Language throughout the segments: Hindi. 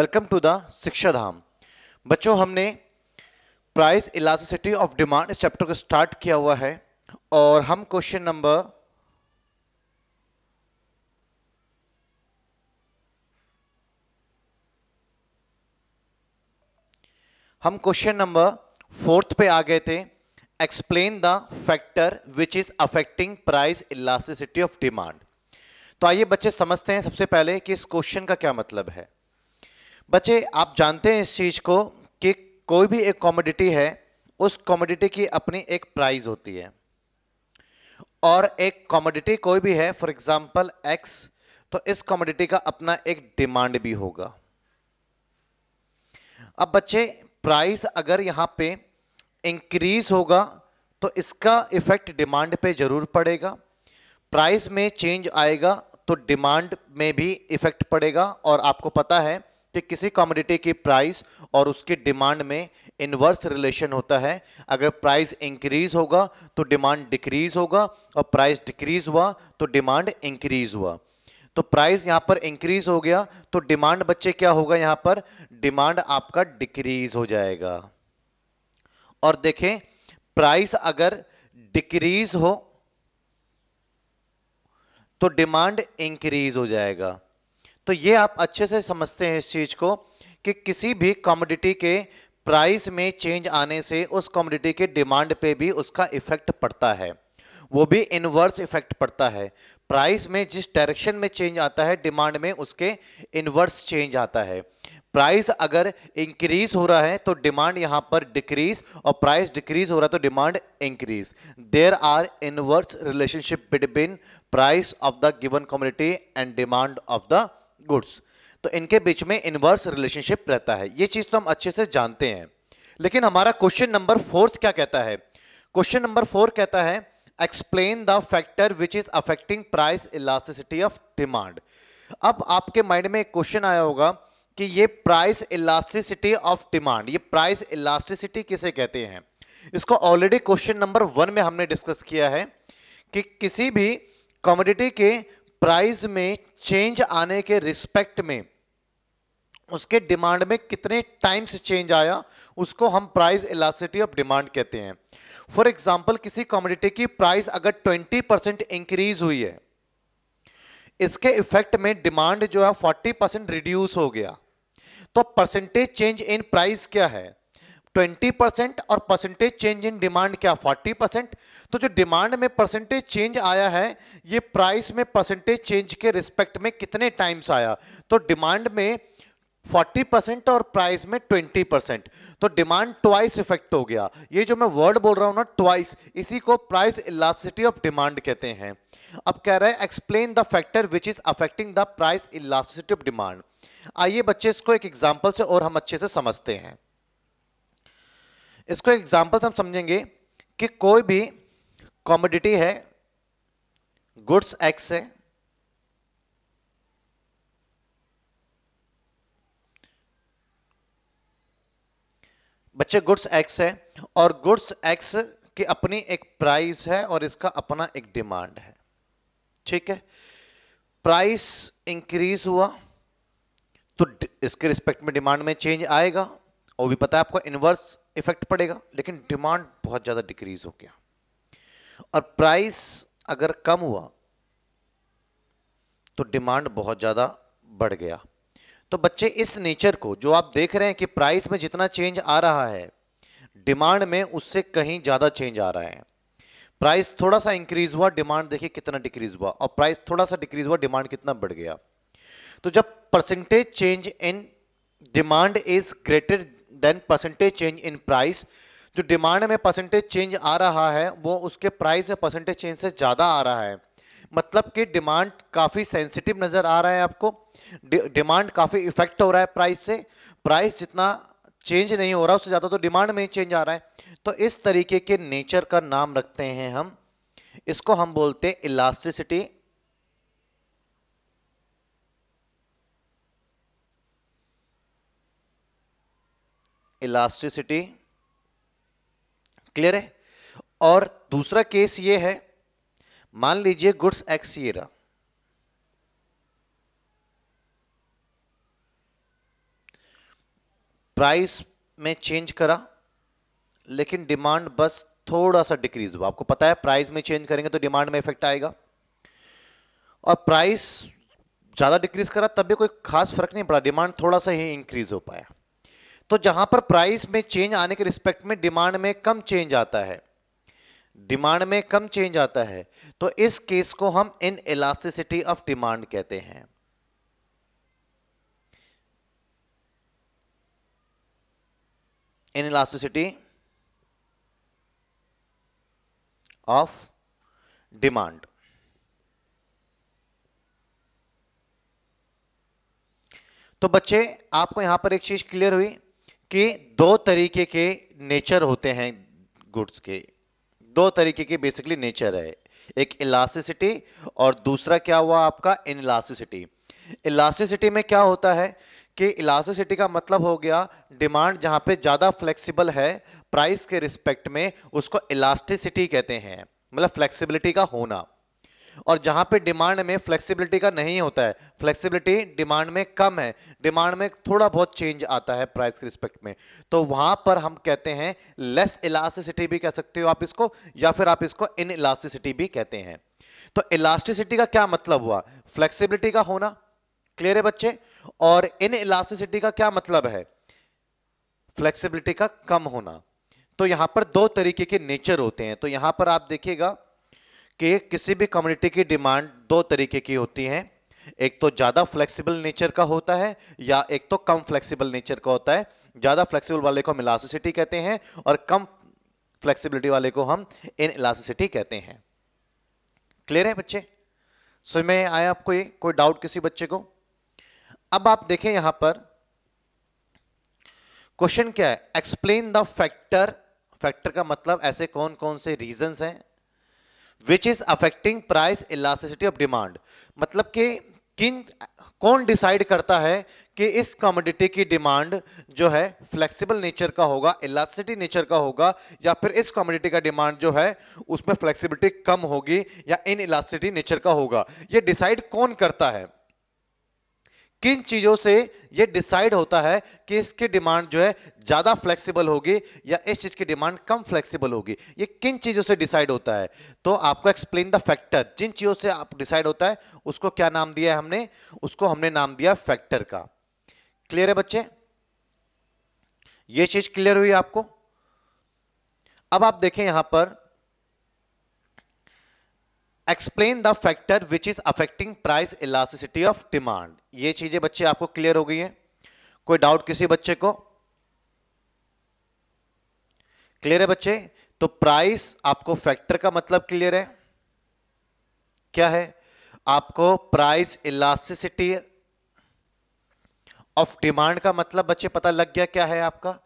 Welcome to the Shiksha Dham बच्चों हमने प्राइस इलास्टिसिटी ऑफ डिमांड इस चैप्टर को स्टार्ट किया हुआ है और हम क्वेश्चन नंबर हम क्वेश्चन नंबर फोर्थ पे आ गए थे explain the factor which is affecting price elasticity of demand तो आइए बच्चे समझते हैं सबसे पहले कि इस क्वेश्चन का क्या मतलब है बच्चे आप जानते हैं इस चीज को कि कोई भी एक कॉमोडिटी है उस कॉमोडिटी की अपनी एक प्राइस होती है और एक कॉमोडिटी कोई भी है फॉर एग्जाम्पल एक्स तो इस कॉमोडिटी का अपना एक डिमांड भी होगा अब बच्चे प्राइस अगर यहां पे इंक्रीज होगा तो इसका इफेक्ट डिमांड पे जरूर पड़ेगा प्राइस में चेंज आएगा तो डिमांड में भी इफेक्ट पड़ेगा और आपको पता है तो किसी कॉमोडिटी की प्राइस और उसकी डिमांड में इनवर्स रिलेशन होता है अगर प्राइस इंक्रीज होगा तो डिमांड डिक्रीज होगा और प्राइस डिक्रीज हुआ तो डिमांड इंक्रीज हुआ तो प्राइस यहां पर इंक्रीज हो गया तो डिमांड बच्चे क्या होगा यहां पर डिमांड आपका डिक्रीज हो जाएगा और देखें प्राइस अगर डिक्रीज हो तो डिमांड इंक्रीज हो जाएगा तो ये आप अच्छे से समझते हैं इस चीज को कि किसी भी कॉमोडिटी के प्राइस में चेंज आने से उस कॉमोडिटी के डिमांड पे भी उसका इफेक्ट पड़ता है वो भी इनवर्स इफेक्ट पड़ता है प्राइस में जिस डायरेक्शन में चेंज आता है डिमांड में उसके इनवर्स चेंज आता है प्राइस अगर इंक्रीज हो रहा है तो डिमांड यहां पर डिक्रीज और प्राइस डिक्रीज हो रहा है तो demand increase there are inverse relationship between price of the given community and demand of the goods तो इनके बीच में इनवर्स रिलेशनशिप रहता है ये चीज तो हम अच्छे से जानते हैं लेकिन हमारा क्वेश्चन नंबर फोर्थ क्या कहता है क्वेश्चन नंबर फोर कहता है explain the factor which is affecting price elasticity of demand अब आपके माइंड में एक क्वेश्चन आया होगा कि ये प्राइस इलास्टिसिटी ऑफ डिमांड ये प्राइस इलास्टिसिटी किसे कहते हैं इसको ऑलरेडी क्वेश्चन नंबर वन में हमने डिस्कस किया है कि किसी भी कॉमोडिटी के प्राइस में चेंज आने के रिस्पेक्ट में उसके डिमांड में कितने टाइम से चेंज आया उसको हम प्राइस इलासिटी ऑफ डिमांड कहते हैं फॉर एग्जाम्पल किसी कॉमोडिटी की प्राइस अगर 20 परसेंट इंक्रीज हुई है इसके इफेक्ट में डिमांड जो है 40 परसेंट रिड्यूस हो गया तो परसेंटेज चेंज इन प्राइस क्या है ट्वेंटी परसेंट और परसेंटेज चेंज इन डिमांड क्या फोर्टी परसेंट तो जो डिमांड में परसेंटेज चेंज आया है ये प्राइस में परसेंटेज चेंज के रिस्पेक्ट में कितने टाइम्स आया तो डिमांड में 40 परसेंट और प्राइस में 20 तो डिमांड ट्वाइस इफेक्ट हो गया ये जो मैं वर्ड बोल रहा हूं ना ट्वाइस इसी को प्राइस इलास्टिसिटी ऑफ डिमांड कहते हैं अब कह रहे हैं explain the factor which is affecting the price elasticity of demand आइए बच्चे इसको एक एग्जाम्पल से और हम अच्छे से समझते हैं इसको एग्जाम्पल हम समझेंगे कि कोई भी कॉमोडिटी है गुड्स एक्स है बच्चे गुड्स एक्स है और गुड्स एक्स की अपनी एक प्राइस है और इसका अपना एक डिमांड है ठीक है प्राइस इंक्रीज हुआ तो इसके रिस्पेक्ट में डिमांड में चेंज आएगा और भी पता है आपको इनवर्स इफेक्ट पड़ेगा लेकिन डिमांड बहुत ज्यादा डिक्रीज हो गया और प्राइस अगर कम हुआ तो डिमांड बहुत ज्यादा बढ़ गया तो बच्चे इस नेचर को जो आप देख रहे हैं कि प्राइस में जितना चेंज आ रहा है डिमांड में उससे कहीं ज्यादा चेंज आ रहा है प्राइस थोड़ा सा इंक्रीज हुआ डिमांड देखिए कितना डिक्रीज हुआ और प्राइस थोड़ा सा डिक्रीज हुआ डिमांड कितना बढ़ गया तो जब percentage change in demand is greater than percentage change in price जो डिमांड में परसेंटेज चेंज आ रहा है वो उसके प्राइस में परसेंटेज चेंज से ज़्यादा आ रहा है मतलब कि डिमांड काफ़ी सेंसिटिव नज़र आ रहा है आपको डिमांड काफ़ी इफेक्ट हो रहा है प्राइस से प्राइस जितना चेंज नहीं हो रहा उससे ज़्यादा तो डिमांड में ही चेंज आ रहा है तो इस तरीके के नेचर का नाम रखते हैं हम इसको हम बोलते हैं इलास्टिसिटी इलास्टिसिटी क्लियर है और दूसरा केस ये है मान लीजिए गुड्स रहा प्राइस में चेंज करा लेकिन डिमांड बस थोड़ा सा डिक्रीज हुआ आपको पता है प्राइस में चेंज करेंगे तो डिमांड में इफेक्ट आएगा और प्राइस ज्यादा डिक्रीज करा तब भी कोई खास फर्क नहीं पड़ा डिमांड थोड़ा सा ही इंक्रीज हो पाया तो जहां पर प्राइस में चेंज आने के रिस्पेक्ट में डिमांड में कम चेंज आता है डिमांड में कम चेंज आता है तो इस केस को हम इन इलास्टिसिटी ऑफ डिमांड कहते हैं इन इलास्टिसिटी ऑफ डिमांड तो बच्चे आपको यहां पर एक चीज क्लियर हुई कि दो तरीके के नेचर होते हैं गुड्स के दो तरीके के बेसिकली नेचर है एक इलास्टिसिटी और दूसरा क्या हुआ आपका इनलास्टिसिटी इलास्टिसिटी में क्या होता है कि इलास्टिसिटी का मतलब हो गया डिमांड जहां पे ज्यादा फ्लेक्सिबल है प्राइस के रिस्पेक्ट में उसको इलास्टिसिटी कहते हैं मतलब फ्लेक्सिबिलिटी का होना और जहां पे डिमांड में फ्लेक्सिबिलिटी का नहीं होता है फ्लेक्सिबिलिटी डिमांड में कम है डिमांड में थोड़ा बहुत चेंज आता है प्राइस के रिस्पेक्ट में तो वहां पर हम कहते हैं लेस इलास्टिसिटी भी कह सकते हो आप इसको या फिर आप इसको इन इलास्टिसिटी भी कहते हैं तो इलास्टिसिटी का क्या मतलब हुआ फ्लेक्सिबिलिटी का होना क्लियर है बच्चे और इन इलास्टिसिटी का क्या मतलब है फ्लेक्सिबिलिटी का कम होना तो यहां पर दो तरीके के नेचर होते हैं तो यहां पर आप देखिएगा कि किसी भी कम्युनिटी की डिमांड दो तरीके की होती है एक तो ज्यादा फ्लेक्सिबल नेचर का होता है या एक तो कम फ्लेक्सिबल नेचर का होता है ज्यादा फ्लेक्सिबल वाले को हम इलास्टिसिटी कहते हैं और कम फ्लेक्सिबिलिटी वाले को हम इन इलास्टिसिटी कहते हैं क्लियर है बच्चे समझ में आया आपको ये कोई डाउट किसी बच्चे को अब आप देखें यहां पर क्वेश्चन क्या है एक्सप्लेन द फैक्टर फैक्टर का मतलब ऐसे कौन कौन से रीजन हैं which is affecting price elasticity of demand मतलब कि किन कौन डिसाइड करता है कि इस कॉमोडिटी की डिमांड जो है फ्लेक्सिबल नेचर का होगा इलास्टिसिटी नेचर का होगा या फिर इस कॉमोडिटी का डिमांड जो है उसमें फ्लेक्सिबिलिटी कम होगी या इन इलास्टिसिटी नेचर का होगा ये डिसाइड कौन करता है किन चीजों से ये डिसाइड होता है कि इसकी डिमांड जो है ज्यादा फ्लेक्सिबल होगी या इस चीज की डिमांड कम फ्लेक्सिबल होगी ये किन चीजों से डिसाइड होता है तो आपको एक्सप्लेन द फैक्टर जिन चीजों से आप डिसाइड होता है उसको क्या नाम दिया है हमने उसको हमने नाम दिया फैक्टर का क्लियर है बच्चे ये चीज क्लियर हुई आपको अब आप देखें यहां पर explain the factor which is affecting price elasticity of demand ये चीजें बच्चे आपको क्लियर हो गई है कोई डाउट किसी बच्चे को क्लियर है बच्चे तो प्राइस आपको फैक्टर का मतलब क्लियर है क्या है आपको प्राइस इलास्टिसिटी ऑफ डिमांड का मतलब बच्चे पता लग गया क्या है आपका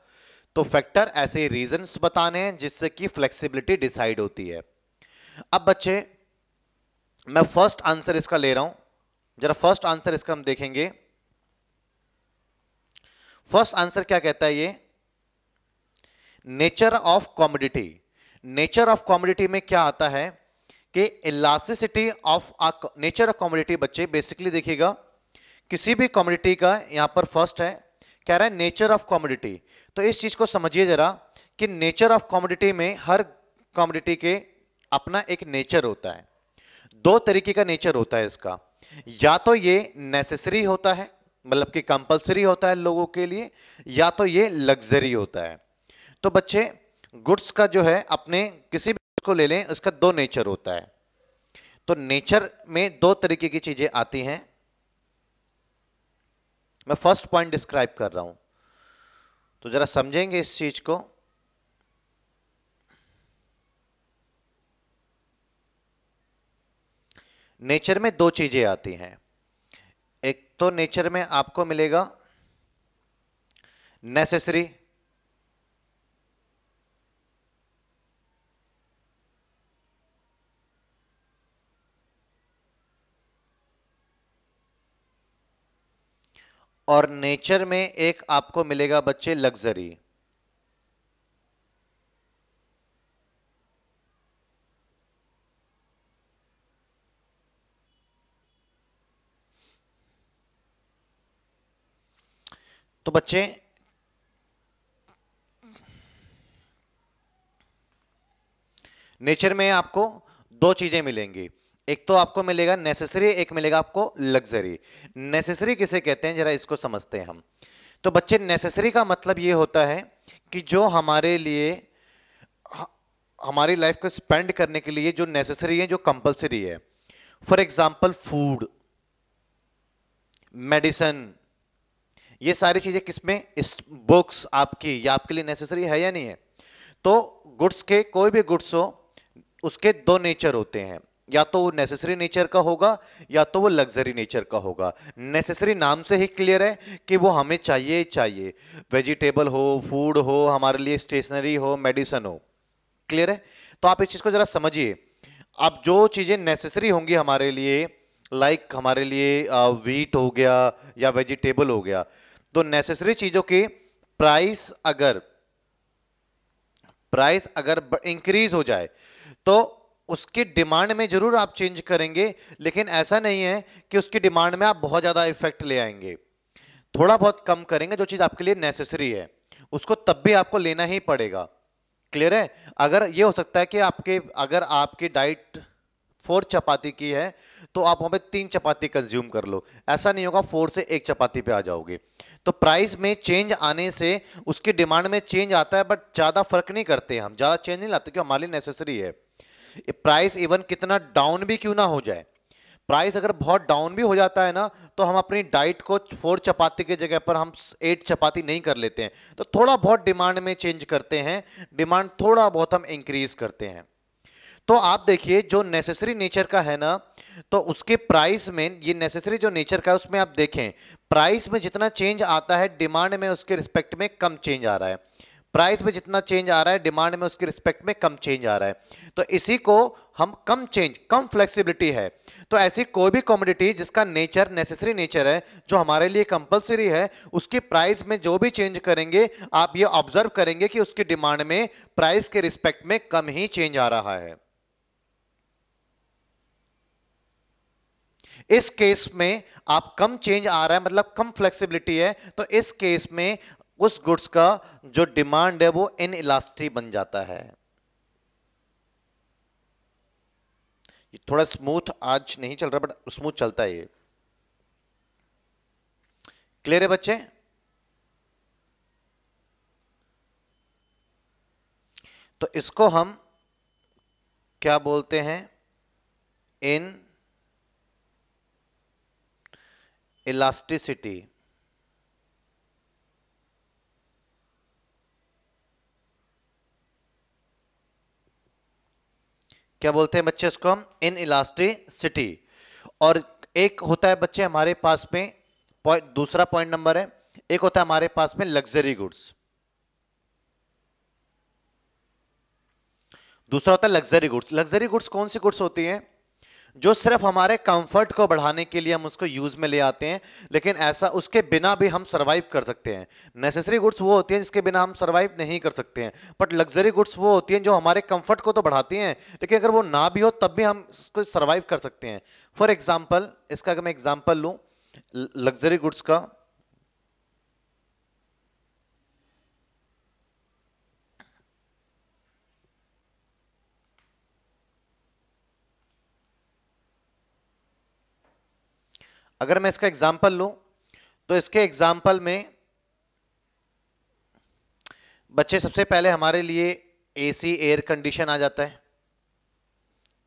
तो फैक्टर ऐसे रीजंस बताने हैं जिससे कि फ्लेक्सिबिलिटी डिसाइड होती है अब बच्चे मैं फर्स्ट आंसर इसका ले रहा हूं जरा फर्स्ट आंसर इसका हम देखेंगे फर्स्ट आंसर क्या कहता है ये nature of commodity nature of commodity में क्या आता है कि elasticity of nature of commodity बच्चे बेसिकली देखिएगा किसी भी कॉमोडिटी का यहां पर फर्स्ट है कह रहा है नेचर ऑफ कॉमोडिटी तो इस चीज को समझिए जरा कि नेचर ऑफ कॉमोडिटी में हर कॉमोडिटी के अपना एक नेचर होता है दो तरीके का नेचर होता है इसका या तो ये नेसेसरी होता है मतलब कि कंपलसरी होता है लोगों के लिए या तो ये लग्जरी होता है तो बच्चे गुड्स का जो है अपने किसी भी को ले लें उसका दो नेचर होता है तो नेचर में दो तरीके की चीजें आती हैं मैं फर्स्ट पॉइंट डिस्क्राइब कर रहा हूं तो जरा समझेंगे इस चीज को नेचर में दो चीजें आती हैं एक तो नेचर में आपको मिलेगा नेसेसरी और नेचर में एक आपको मिलेगा बच्चे लग्जरी तो बच्चे नेचर में आपको दो चीजें मिलेंगी एक तो आपको मिलेगा नेसेसरी एक मिलेगा आपको लग्जरी नेसेसरी किसे कहते हैं जरा इसको समझते हैं हम तो बच्चे नेसेसरी का मतलब ये होता है कि जो हमारे लिए हमारी लाइफ को स्पेंड करने के लिए जो नेसेसरी है जो कंपलसरी है फॉर एग्जाम्पल फूड मेडिसिन ये सारी चीजें किसमें इस बुक्स आपकी या आपके लिए नेसेसरी है या नहीं है तो गुड्स के कोई भी गुड्स हो उसके दो नेचर होते हैं या तो वो नेसेसरी नेचर का होगा या तो वो लग्जरी नेचर का होगा नेसेसरी नाम से ही क्लियर है कि वो हमें चाहिए चाहिए वेजिटेबल हो फूड हो हमारे लिए स्टेशनरी हो मेडिसन हो क्लियर है तो आप इस चीज को जरा समझिए अब जो चीजें नेसेसरी होंगी हमारे लिए लाइक like हमारे लिए वीट uh, हो गया या वेजिटेबल हो गया तो नेसेसरी चीजों के प्राइस अगर प्राइस अगर इंक्रीज हो जाए तो उसकी डिमांड में जरूर आप चेंज करेंगे लेकिन ऐसा नहीं है कि उसकी डिमांड में आप बहुत ज्यादा इफेक्ट ले आएंगे थोड़ा बहुत कम करेंगे जो चीज आपके लिए नेसेसरी है उसको तब भी आपको लेना ही पड़ेगा क्लियर है अगर ये हो सकता है कि आपके अगर आपकी डाइट फोर चपाती की है तो आप वहां पे तीन चपाती कंज्यूम कर लो ऐसा नहीं होगा फोर से एक चपाती पे आ जाओगे तो प्राइस में चेंज आने से उसकी डिमांड में चेंज आता है बट ज्यादा फर्क नहीं करते हम ज्यादा चेंज नहीं लाते क्योंकि हमारे लिए नेसेसरी है प्राइस इवन कितना डाउन भी क्यों ना हो जाए प्राइस अगर बहुत डाउन भी हो जाता है ना तो हम अपनी डाइट को फोर चपाती के जगह पर हम एट चपाती नहीं कर लेते हैं तो थोड़ा बहुत डिमांड में चेंज करते हैं डिमांड थोड़ा बहुत हम इंक्रीज करते हैं तो आप देखिए जो नेसेसरी नेचर का है ना तो उसके प्राइस में ये नेसेसरी जो नेचर का है उसमें आप देखें प्राइस में जितना चेंज आता है डिमांड में उसके रिस्पेक्ट में कम चेंज आ रहा है प्राइस में जितना चेंज आ रहा है डिमांड में उसके रिस्पेक्ट में कम चेंज आ रहा है तो इसी को हम कम चेंज कम फ्लेक्सिबिलिटी है तो ऐसी कोई भी कॉमोडिटी जिसका नेचर नेसेसरी नेचर है जो हमारे लिए कंपलसरी है उसकी प्राइस में जो भी चेंज करेंगे आप ये ऑब्जर्व करेंगे कि उसकी डिमांड में प्राइस के रिस्पेक्ट में कम ही चेंज आ रहा है इस केस में आप कम चेंज आ रहा है मतलब कम फ्लेक्सिबिलिटी है तो इस केस में उस गुड्स का जो डिमांड है वो इन इलास्ट्री बन जाता है थोड़ा स्मूथ आज नहीं चल रहा बट स्मूथ चलता है ये क्लियर है बच्चे तो इसको हम क्या बोलते हैं इन elasticity क्या बोलते हैं बच्चे इसको हम इन इलास्टिसिटी और एक होता है बच्चे हमारे पास में पॉइंट दूसरा पॉइंट नंबर है एक होता है हमारे पास में लग्जरी गुड्स दूसरा होता है लग्जरी गुड्स लग्जरी गुड्स कौन सी गुड्स होती हैं जो सिर्फ हमारे कंफर्ट को बढ़ाने के लिए हम उसको यूज में ले आते हैं लेकिन ऐसा उसके बिना भी हम सर्वाइव कर सकते हैं नेसेसरी गुड्स वो होती हैं जिसके बिना हम सर्वाइव नहीं कर सकते हैं बट लग्जरी गुड्स वो होती हैं जो हमारे कंफर्ट को तो बढ़ाती हैं लेकिन अगर वो ना भी हो तब भी हम इसको सर्वाइव कर सकते हैं फॉर एग्जाम्पल इसका अगर मैं एग्जाम्पल लूँ लग्जरी गुड्स का अगर मैं इसका एग्जाम्पल लू तो इसके एग्जाम्पल में बच्चे सबसे पहले हमारे लिए एसी एयर कंडीशन आ जाता है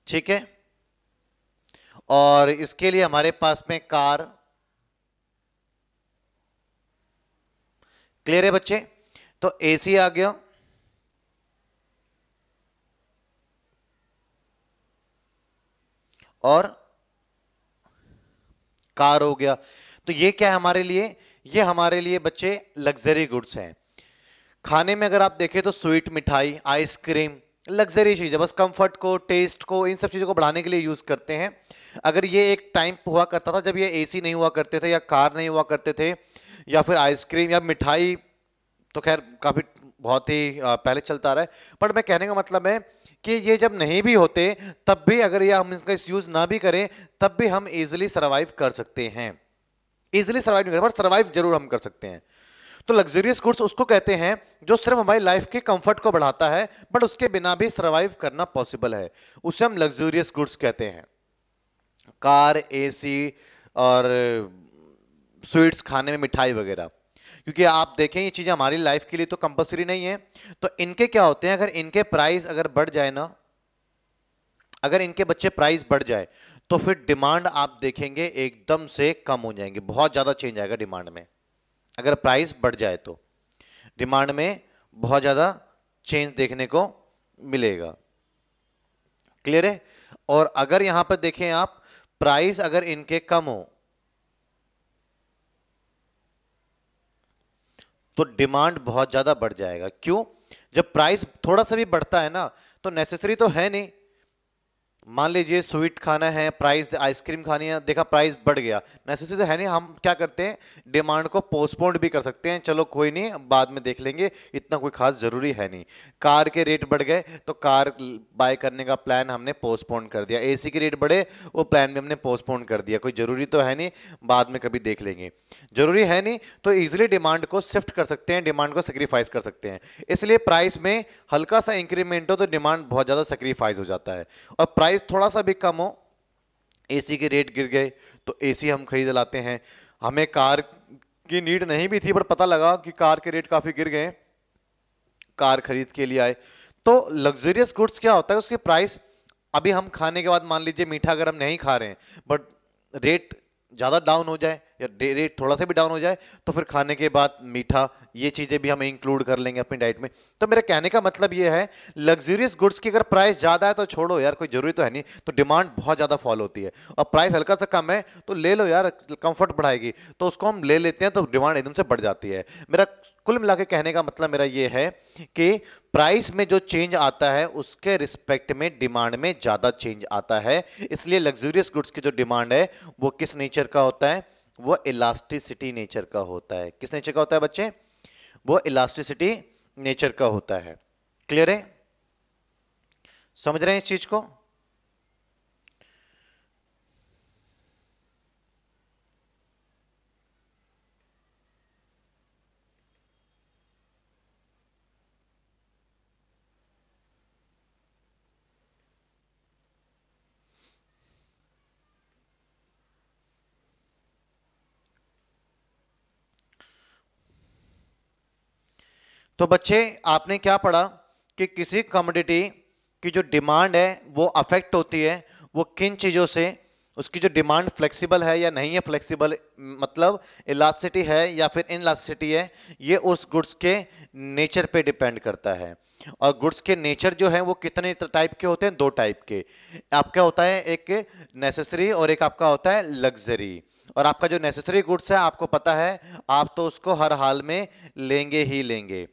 ठीक है और इसके लिए हमारे पास में कार क्लियर है बच्चे तो एसी आ गया और कार हो गया तो ये क्या है हमारे लिए ये हमारे लिए बच्चे लग्जरी गुड्स हैं खाने में अगर आप देखें तो स्वीट मिठाई आइसक्रीम लग्जरी चीज है बस कंफर्ट को टेस्ट को इन सब चीजों को बढ़ाने के लिए यूज करते हैं अगर ये एक टाइम हुआ करता था जब ये एसी नहीं हुआ करते थे या कार नहीं हुआ करते थे या फिर आइसक्रीम या मिठाई तो खैर काफी बहुत ही पहले चलता रहा है बट मैं कहने का मतलब है कि ये जब नहीं भी होते तब भी अगर ये हम इसका यूज ना भी करें तब भी हम इजिली सर्वाइव कर सकते हैं इजिली सर्वाइव नहीं कर सर्वाइव जरूर हम कर सकते हैं तो लग्जरियस गुड्स उसको कहते हैं जो सिर्फ हमारी लाइफ के कंफर्ट को बढ़ाता है बट उसके बिना भी सर्वाइव करना पॉसिबल है उसे हम लग्जूरियस गुड्स कहते हैं कार एसी और स्वीट्स खाने में मिठाई वगैरह क्योंकि आप देखें ये चीज़ें हमारी लाइफ के लिए तो कंपलसरी नहीं है तो इनके क्या होते हैं अगर इनके प्राइस अगर बढ़ जाए ना अगर इनके बच्चे प्राइस बढ़ जाए तो फिर डिमांड आप देखेंगे एकदम से कम हो जाएंगे बहुत ज़्यादा चेंज आएगा डिमांड में अगर प्राइस बढ़ जाए तो डिमांड में बहुत ज़्यादा चेंज देखने को मिलेगा क्लियर है और अगर यहां पर देखें आप प्राइस अगर इनके कम हो तो डिमांड बहुत ज्यादा बढ़ जाएगा क्यों जब प्राइस थोड़ा सा भी बढ़ता है ना तो नेसेसरी तो है नहीं मान लीजिए स्वीट खाना है प्राइस आइसक्रीम खानी है देखा प्राइस बढ़ गया नेसेसरी है नहीं हम क्या करते हैं डिमांड को पोस्टपोन भी कर सकते हैं चलो कोई नहीं बाद में देख लेंगे इतना कोई खास जरूरी है नहीं कार के रेट बढ़ गए तो कार बाय करने का प्लान हमने पोस्टपोन कर दिया एसी के रेट बढ़े वो प्लान भी हमने पोस्टपोन कर दिया कोई जरूरी तो है नहीं बाद में कभी देख लेंगे जरूरी है नहीं तो इजिली डिमांड को शिफ्ट कर सकते हैं डिमांड को सेक्रीफाइस कर सकते हैं इसलिए प्राइस में हल्का सा इंक्रीमेंट हो तो डिमांड बहुत ज्यादा सेक्रीफाइस हो जाता है और प्राइस प्राइस थोड़ा सा भी कम हो एसी के रेट गिर गए तो एसी हम खरीद लाते हैं हमें कार की नीड नहीं भी थी पर पता लगा कि कार के रेट काफी गिर गए कार खरीद के लिए आए तो लग्जरियस गुड्स क्या होता है उसके प्राइस अभी हम खाने के बाद मान लीजिए मीठा अगर हम नहीं खा रहे हैं बट रेट ज़्यादा डाउन हो जाए या रेट थोड़ा सा भी डाउन हो जाए तो फिर खाने के बाद मीठा ये चीज़ें भी हम इंक्लूड कर लेंगे अपनी डाइट में तो मेरा कहने का मतलब ये है लग्जूरियस गुड्स की अगर प्राइस ज़्यादा है तो छोड़ो यार कोई जरूरी तो है नहीं तो डिमांड बहुत ज़्यादा फॉल होती है और प्राइस हल्का सा कम है तो ले लो यार कंफर्ट बढ़ाएगी तो उसको हम ले लेते हैं तो डिमांड एकदम से बढ़ जाती है मेरा कुल मिला कहने का मतलब मेरा ये है कि प्राइस में जो चेंज आता है उसके रिस्पेक्ट में डिमांड में ज्यादा चेंज आता है इसलिए लग्जूरियस गुड्स की जो डिमांड है वो किस नेचर का होता है वो इलास्टिसिटी नेचर का होता है किस नेचर का होता है बच्चे वो इलास्टिसिटी नेचर का होता है क्लियर है समझ रहे हैं इस चीज को तो बच्चे आपने क्या पढ़ा कि किसी कमोडिटी की जो डिमांड है वो अफेक्ट होती है वो किन चीज़ों से उसकी जो डिमांड फ्लेक्सिबल है या नहीं है फ्लेक्सिबल मतलब इलास्टिसिटी है या फिर इनलास्टिसिटी है ये उस गुड्स के नेचर पे डिपेंड करता है और गुड्स के नेचर जो है वो कितने टाइप के होते हैं दो टाइप के आपका होता है एक नेसेसरी और एक आपका होता है लग्जरी और आपका जो नेसेसरी गुड्स है आपको पता है आप तो उसको हर हाल में लेंगे ही लेंगे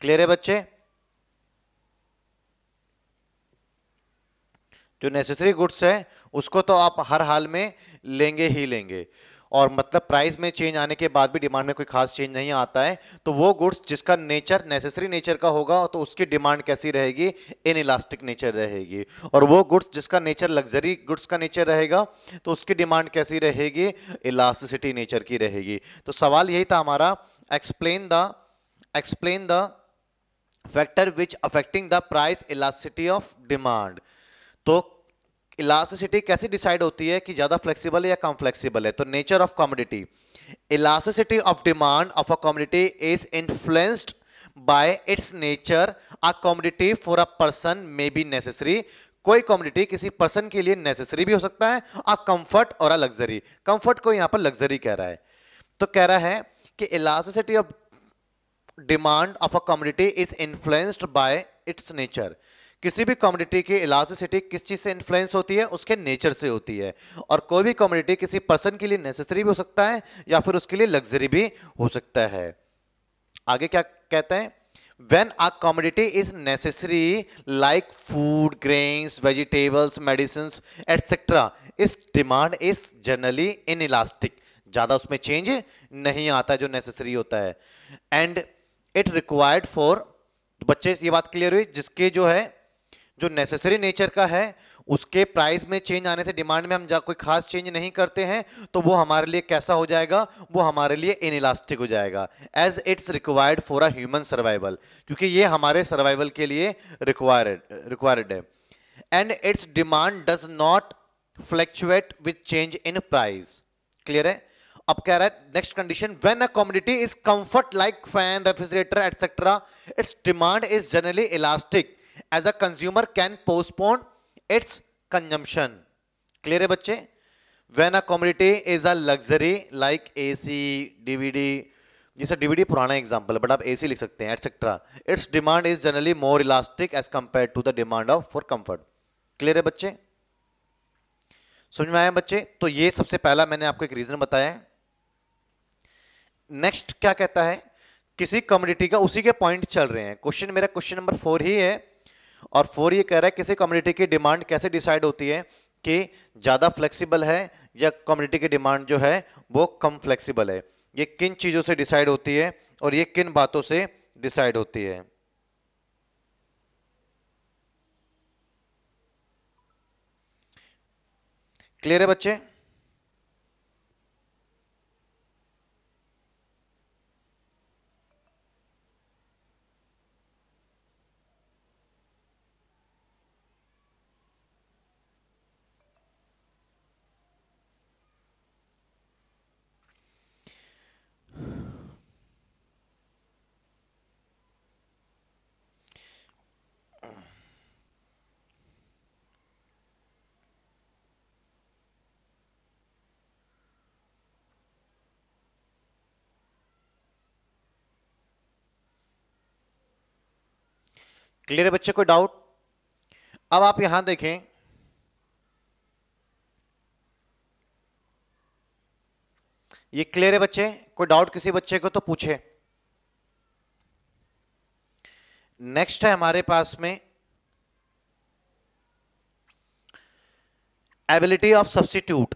क्लियर है बच्चे जो नेसेसरी गुड्स है उसको तो आप हर हाल में लेंगे ही लेंगे और मतलब प्राइस में चेंज आने के बाद भी डिमांड में कोई खास चेंज नहीं आता है तो वो गुड्स जिसका नेचर नेसेसरी नेचर का होगा तो उसकी डिमांड कैसी रहेगी इन इलास्टिक नेचर रहेगी और वो गुड्स जिसका नेचर लग्जरी गुड्स का नेचर रहेगा तो उसकी डिमांड कैसी रहेगी इलास्टिसिटी नेचर की रहेगी तो सवाल यही था हमारा explain the explain the factor which affecting the price elasticity of demand तो इलास्टिसिटी कैसे डिसाइड होती है कि ज्यादा फ्लेक्सिबल है या कम फ्लेक्सिबल है तो nature of commodity elasticity of demand of a commodity is influenced by its nature a commodity for a person may be necessary कोई कॉमोडिटी किसी पर्सन के लिए नेसेसरी भी हो सकता है अ कंफर्ट और अ लग्जरी कंफर्ट को यहां पर लग्जरी कह रहा है तो कह रहा है कि elasticity of demand of a community is influenced by its nature किसी भी कम्युनिटी की इलास्टिसिटी किस चीज से इन्फ्लुएंस होती है उसके नेचर से होती है और कोई भी कम्युनिटी किसी पर्सन के लिए नेसेसरी भी हो सकता है या फिर उसके लिए लग्जरी भी हो सकता है आगे क्या कहते हैं when a commodity is necessary like food grains vegetables medicines etc its demand is generally inelastic ज्यादा उसमें चेंज नहीं आता जो नेसेसरी होता है एंड इट रिक्वायर्ड फॉर बच्चे ये बात क्लियर हुई जिसके जो है जो नेसेसरी नेचर का है उसके प्राइस में चेंज आने से डिमांड में हम जब कोई खास चेंज नहीं करते हैं तो वो हमारे लिए कैसा हो जाएगा वो हमारे लिए इनइलास्टिक हो जाएगा as it's required for a human survival क्योंकि ये हमारे सर्वाइवल के लिए रिक्वायर्ड रिक्वायर्ड है and its demand does not fluctuate with change in price clear है अब कह रहा है next condition when a commodity is comfort like fan refrigerator etcetera its demand is generally elastic as a consumer can postpone its consumption clear है बच्चे when a commodity is a luxury like AC DVD जैसे डीवीडी पुराना एग्जांपल बट आप एसी लिख सकते हैं etcetera its demand is generally more elastic as compare to the demand of for comfort clear है बच्चे समझ में आया बच्चे तो ये सबसे पहला मैंने आपको एक रीजन बताया है नेक्स्ट क्या कहता है किसी कम्युनिटी का उसी के पॉइंट चल रहे हैं क्वेश्चन मेरा क्वेश्चन नंबर फोर ही है और फोर ये कह रहा है किसी कम्युनिटी की डिमांड कैसे डिसाइड होती है कि ज्यादा फ्लेक्सिबल है या कम्युनिटी की डिमांड जो है वो कम फ्लेक्सिबल है ये किन चीजों से डिसाइड होती है और ये किन बातों से डिसाइड होती है क्लियर है बच्चे क्लियर है बच्चे कोई डाउट अब आप यहां देखें ये क्लियर है बच्चे कोई डाउट किसी बच्चे को तो पूछे नेक्स्ट है हमारे पास में एबिलिटी ऑफ सब्सिट्यूट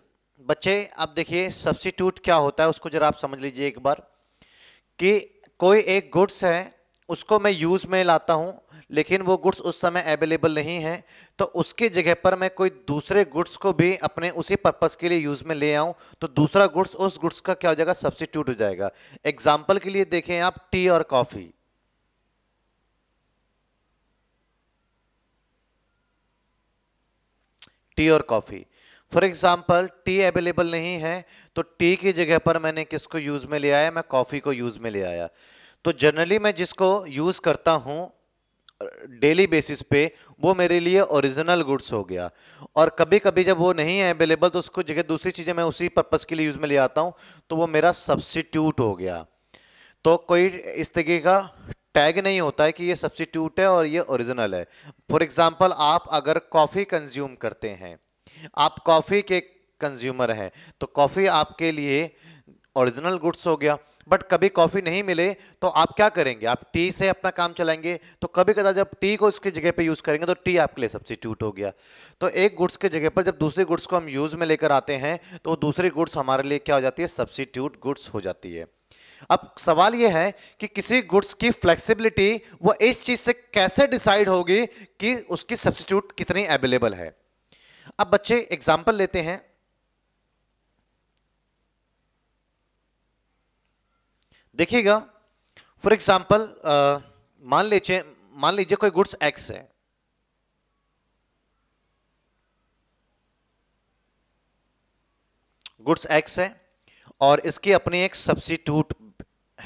बच्चे आप देखिए सब्सटीट्यूट क्या होता है उसको जरा आप समझ लीजिए एक बार कि कोई एक गुड्स है उसको मैं यूज में लाता हूं लेकिन वो गुड्स उस समय अवेलेबल नहीं है तो उसकी जगह पर मैं कोई दूसरे गुड्स को भी अपने उसी पर्पस के लिए यूज में ले आऊं तो दूसरा गुड्स उस गुड्स का क्या हो जाएगा सब्सिट्यूट हो जाएगा एग्जाम्पल के लिए देखें आप टी और कॉफी टी और coffee for example tea available नहीं है तो टी की जगह पर मैंने किसको यूज में ले आया मैं कॉफी को यूज में ले आया तो जनरली मैं जिसको यूज करता हूं डेली बेसिस पे वो मेरे लिए ओरिजिनल गुड्स हो गया और कभी कभी जब वो नहीं है अवेलेबल तो उसको जगह दूसरी चीजें मैं उसी पर्पज के लिए यूज में ले आता हूं तो वो मेरा सब्सिट्यूट हो गया तो कोई इस तरीके का टैग नहीं होता है कि ये सब्सिट्यूट है और ये ओरिजिनल है फॉर एग्जाम्पल आप अगर कॉफी कंज्यूम करते हैं आप कॉफी के कंज्यूमर हैं तो कॉफी आपके लिए ओरिजिनल गुड्स हो गया बट कभी कॉफी नहीं मिले तो आप क्या करेंगे आप टी से अपना काम चलाएंगे तो कभी कदा जब टी को उसकी जगह पे यूज करेंगे तो टी आपके लिए सब्सिट्यूट हो गया तो एक गुड्स के जगह पर जब दूसरे गुड्स को हम यूज में लेकर आते हैं तो दूसरी गुड्स हमारे लिए क्या हो जाती है सब्सिट्यूट गुड्स हो जाती है अब सवाल यह है कि किसी गुड्स की फ्लेक्सिबिलिटी वो इस चीज से कैसे डिसाइड होगी कि उसकी सब्सिट्यूट कितनी अवेलेबल है अब बच्चे एग्जाम्पल लेते हैं देखिएगा फॉर एग्जाम्पल मान लीजिए मान लीजिए कोई गुड्स एक्स है गुड्स एक्स है और इसकी अपनी एक सब्सिट्यूट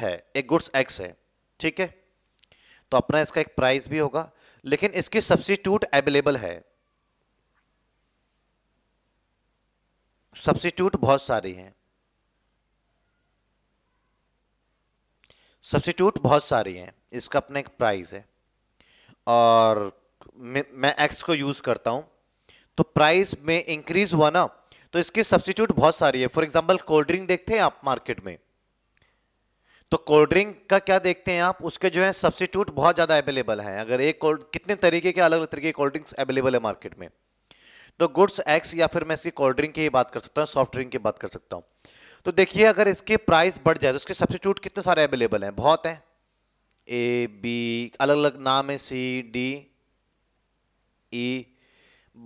है एक गुड्स एक्स है ठीक है तो अपना इसका एक प्राइस भी होगा लेकिन इसकी सब्सिट्यूट अवेलेबल है सब्सिट्यूट बहुत सारी हैं सब्सिट्यूट बहुत सारी हैं इसका अपने एक प्राइस है और मैं एक्स को यूज करता हूं तो प्राइस में इंक्रीज हुआ ना तो इसकी सब्सिट्यूट बहुत सारी है फॉर एग्जाम्पल कोल्ड ड्रिंक देखते हैं आप मार्केट में तो कोल्ड ड्रिंक का क्या देखते हैं आप उसके जो है सब्सिट्यूट बहुत ज्यादा अवेलेबल है अगर एक कोल्ड कितने तरीके के अलग अलग तरीके के कोल्ड ड्रिंक्स अवेलेबल है मार्केट में तो गुड्स एक्स या फिर मैं इसकी कोल्ड ड्रिंक की बात कर सकता हूँ सॉफ्ट ड्रिंक की बात कर सकता हूँ तो देखिए अगर इसके प्राइस बढ़ जाए तो इसके सब्सिट्यूट कितने सारे अवेलेबल हैं बहुत हैं ए बी अलग अलग नाम है सी डी ई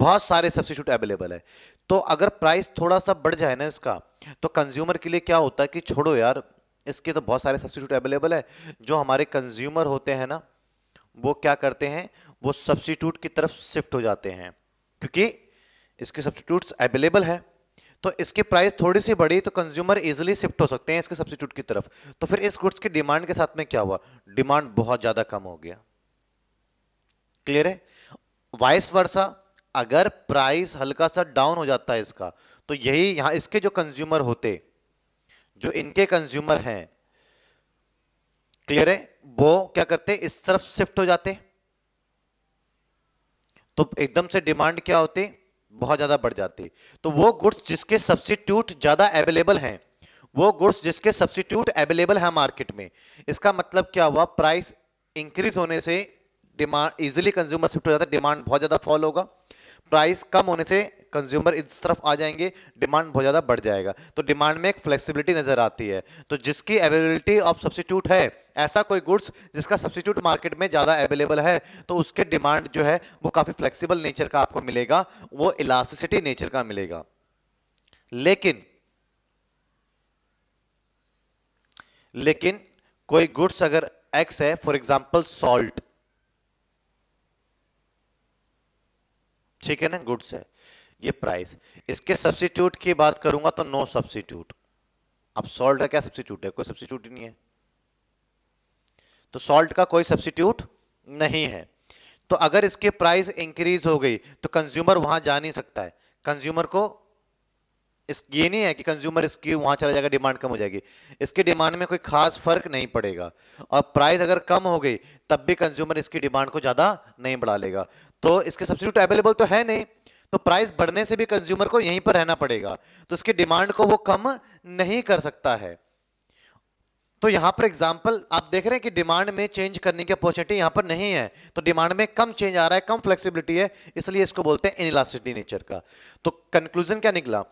बहुत सारे सब्सिट्यूट अवेलेबल है तो अगर प्राइस थोड़ा सा बढ़ जाए ना इसका तो कंज्यूमर के लिए क्या होता है कि छोड़ो यार इसके तो बहुत सारे सब्सिट्यूट अवेलेबल है जो हमारे कंज्यूमर होते हैं ना वो क्या करते हैं वो सब्सिट्यूट की तरफ शिफ्ट हो जाते हैं क्योंकि इसके सब्सिट्यूट अवेलेबल है तो इसकी प्राइस थोड़ी सी बढ़ी तो कंज्यूमर इजिली शिफ्ट हो सकते हैं इसके सब्सिट्यूट की तरफ तो फिर इस गुड्स की डिमांड के साथ में क्या हुआ डिमांड बहुत ज्यादा कम हो गया क्लियर है वाइस वर्षा अगर प्राइस हल्का सा डाउन हो जाता है इसका तो यही यहां इसके जो कंज्यूमर होते जो इनके कंज्यूमर हैं क्लियर है वो क्या करते इस तरफ शिफ्ट हो जाते तो एकदम से डिमांड क्या होती बहुत ज्यादा बढ़ जाती तो वो गुड्स जिसके सब्सिट्यूट ज्यादा अवेलेबल हैं वो गुड्स जिसके सब्सिट्यूट अवेलेबल है मार्केट में इसका मतलब क्या हुआ प्राइस इंक्रीज होने से डिमांड इजिली कंज्यूमर शिफ्ट हो जाता है डिमांड बहुत ज्यादा फॉल होगा प्राइस कम होने से कंज्यूमर इस तरफ आ जाएंगे डिमांड बहुत ज़्यादा बढ़ जाएगा तो डिमांड में एक फ्लेक्सिबिलिटी नज़र आती है तो जिसकी अवेलेबिलिटी ऑफ सब्सिट्यूट है ऐसा कोई गुड्स जिसका सब्सिट्यूट मार्केट में ज़्यादा अवेलेबल है तो उसके डिमांड जो है वो काफ़ी फ्लेक्सिबल नेचर का आपको मिलेगा वो इलास्टिसिटी नेचर का मिलेगा लेकिन लेकिन कोई गुड्स अगर एक्स है फॉर एग्जाम्पल सॉल्ट ठीक है ना गुड्स है ये प्राइस इसके सब्सिट्यूट की बात करूंगा तो नो सब्सिट्यूट अब सॉल्ट का क्या सब्सिट्यूट है कोई सब्सिट्यूट नहीं है तो सॉल्ट का कोई सब्सिट्यूट नहीं है तो अगर इसकी प्राइस इंक्रीज हो गई तो कंज्यूमर वहां जा नहीं सकता है कंज्यूमर को इस ये नहीं है कि कंज्यूमर इसकी वहां चला जाएगा डिमांड कम हो जाएगी इसके डिमांड में कोई खास फर्क नहीं पड़ेगा और प्राइस अगर कम हो गई तब भी कंज्यूमर इसकी डिमांड को ज्यादा नहीं बढ़ा लेगा तो इसके सब्सिट्यूट अवेलेबल तो है नहीं तो प्राइस बढ़ने से भी कंज्यूमर को यहीं पर रहना पड़ेगा तो इसकी डिमांड को वो कम नहीं कर सकता है तो यहां पर एग्जांपल आप देख रहे हैं कि डिमांड में चेंज करने की अपॉर्चुनिटी यहां पर नहीं है तो डिमांड में कम चेंज आ रहा है कम फ्लेक्सिबिलिटी है इसलिए इसको बोलते हैं इनलास्टिसिटी नेचर का तो कंक्लूजन क्या निकला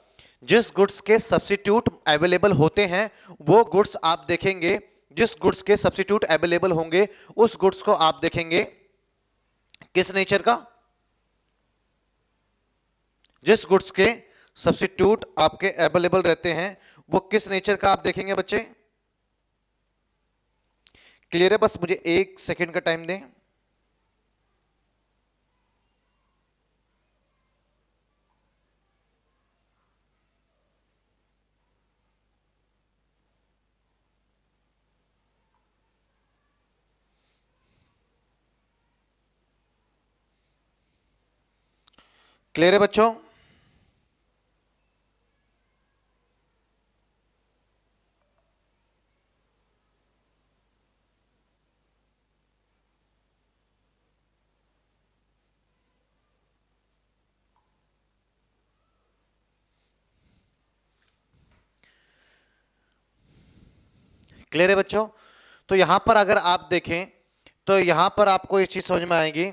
जिस गुड्स के सब्सिट्यूट अवेलेबल होते हैं वो गुड्स आप देखेंगे जिस गुड्स के सब्सिट्यूट अवेलेबल होंगे उस गुड्स को आप देखेंगे किस नेचर का जिस गुड्स के सब्सिट्यूट आपके अवेलेबल रहते हैं वो किस नेचर का आप देखेंगे बच्चे क्लियर है बस मुझे एक सेकेंड का टाइम दें क्लियर है बच्चों क्लियर है बच्चों तो यहां पर अगर आप देखें तो यहां पर आपको ये चीज समझ में आएगी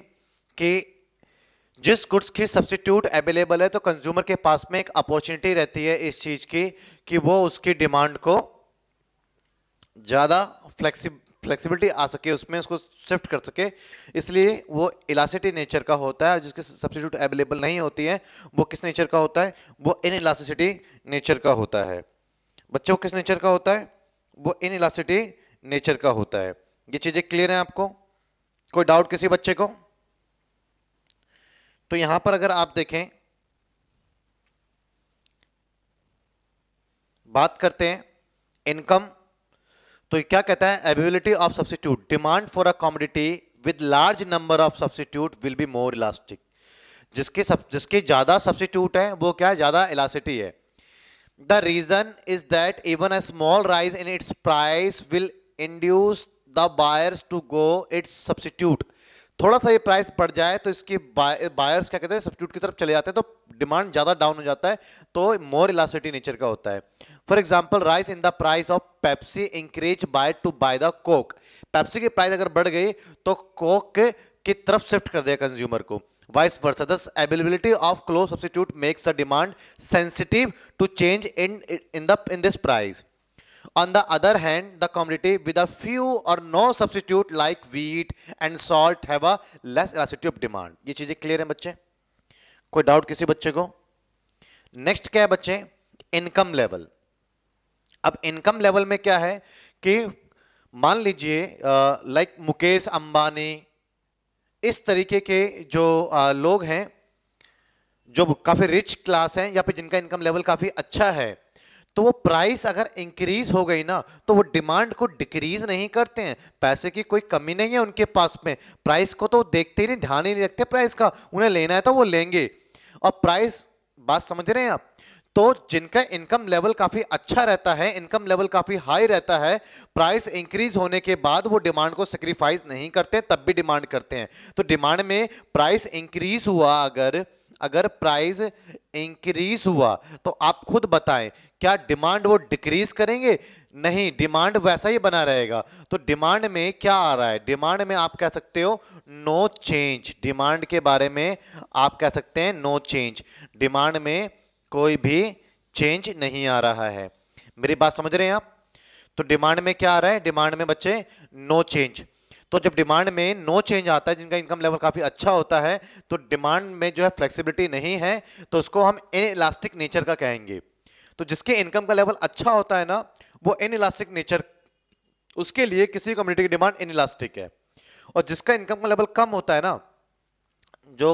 कि जिस गुड्स की सब्सिट्यूट अवेलेबल है तो कंज्यूमर के पास में एक अपॉर्चुनिटी रहती है इस चीज की कि वो उसकी डिमांड को ज्यादा फ्लेक्सिबिलिटी आ सके उसमें उसको शिफ्ट कर सके इसलिए वो इलासिटी नेचर का होता है जिसकी सब्सिट्यूट अवेलेबल नहीं होती है वो किस नेचर का होता है वो इन इलासिटी नेचर का होता है बच्चों किस नेचर का होता है वो इन इलासिटी नेचर का होता है ये चीजें क्लियर है आपको कोई डाउट किसी बच्चे को तो यहां पर अगर आप देखें बात करते हैं इनकम तो क्या कहता है ability of substitute demand for a commodity with large number of substitute will be more elastic जिसके सब जिसके ज्यादा सब्सिट्यूट है वो क्या ज्यादा इलासिटी है the reason is that even a small rise in its price will induce the buyers to go its substitute थोड़ा सा ये प्राइस बढ़ जाए तो इसके बायर्स क्या कहते हैं सब्सिट्यूट की तरफ चले जाते हैं तो डिमांड ज्यादा डाउन हो जाता है तो मोर इलासिटी नेचर का होता है for example rise in the price of Pepsi increase buy to buy the Coke Pepsi की प्राइस अगर बढ़ गई तो कोक की तरफ शिफ्ट कर दिया कंज्यूमर को vice versa thus availability of close substitute makes the demand sensitive to change in in the in this price On the other hand, the commodity with a few or no substitute like wheat and salt have a less elasticity of demand. ये चीजें क्लियर हैं बच्चे कोई डाउट किसी बच्चे को नेक्स्ट क्या है बच्चे इनकम लेवल अब इनकम लेवल में क्या है कि मान लीजिए लाइक मुकेश अंबानी इस तरीके के जो आ, लोग हैं जो काफी रिच क्लास हैं या फिर जिनका इनकम लेवल काफी अच्छा है तो वो प्राइस अगर इंक्रीज हो गई ना तो वो डिमांड को डिक्रीज नहीं करते हैं पैसे की कोई कमी नहीं है उनके पास में प्राइस को तो देखते ही नहीं ध्यान ही नहीं रखते प्राइस का उन्हें लेना है तो वो लेंगे और प्राइस बात समझ रहे हैं आप तो जिनका इनकम लेवल काफी अच्छा रहता है इनकम लेवल काफी हाई रहता है प्राइस इंक्रीज होने के बाद वो डिमांड को सेक्रीफाइस नहीं करते तब भी डिमांड करते हैं तो डिमांड में प्राइस इंक्रीज हुआ अगर अगर प्राइस इंक्रीज हुआ तो आप खुद बताएं क्या डिमांड वो डिक्रीज करेंगे नहीं डिमांड वैसा ही बना रहेगा तो डिमांड में क्या आ रहा है डिमांड में आप कह सकते हो नो चेंज डिमांड के बारे में आप कह सकते हैं नो चेंज डिमांड में कोई भी चेंज नहीं आ रहा है मेरी बात समझ रहे हैं आप तो डिमांड में क्या आ रहा है डिमांड में बच्चे नो चेंज तो जब डिमांड में नो चेंज आता है जिनका इनकम लेवल काफी अच्छा होता है तो डिमांड में जो है फ्लेक्सिबिलिटी नहीं है तो उसको हम इन इलास्टिक नेचर का कहेंगे तो जिसके इनकम का लेवल अच्छा होता है ना वो इन इलास्टिक नेचर उसके लिए किसी कम्युनिटी की डिमांड इन इलास्टिक है और जिसका इनकम का लेवल कम होता है ना जो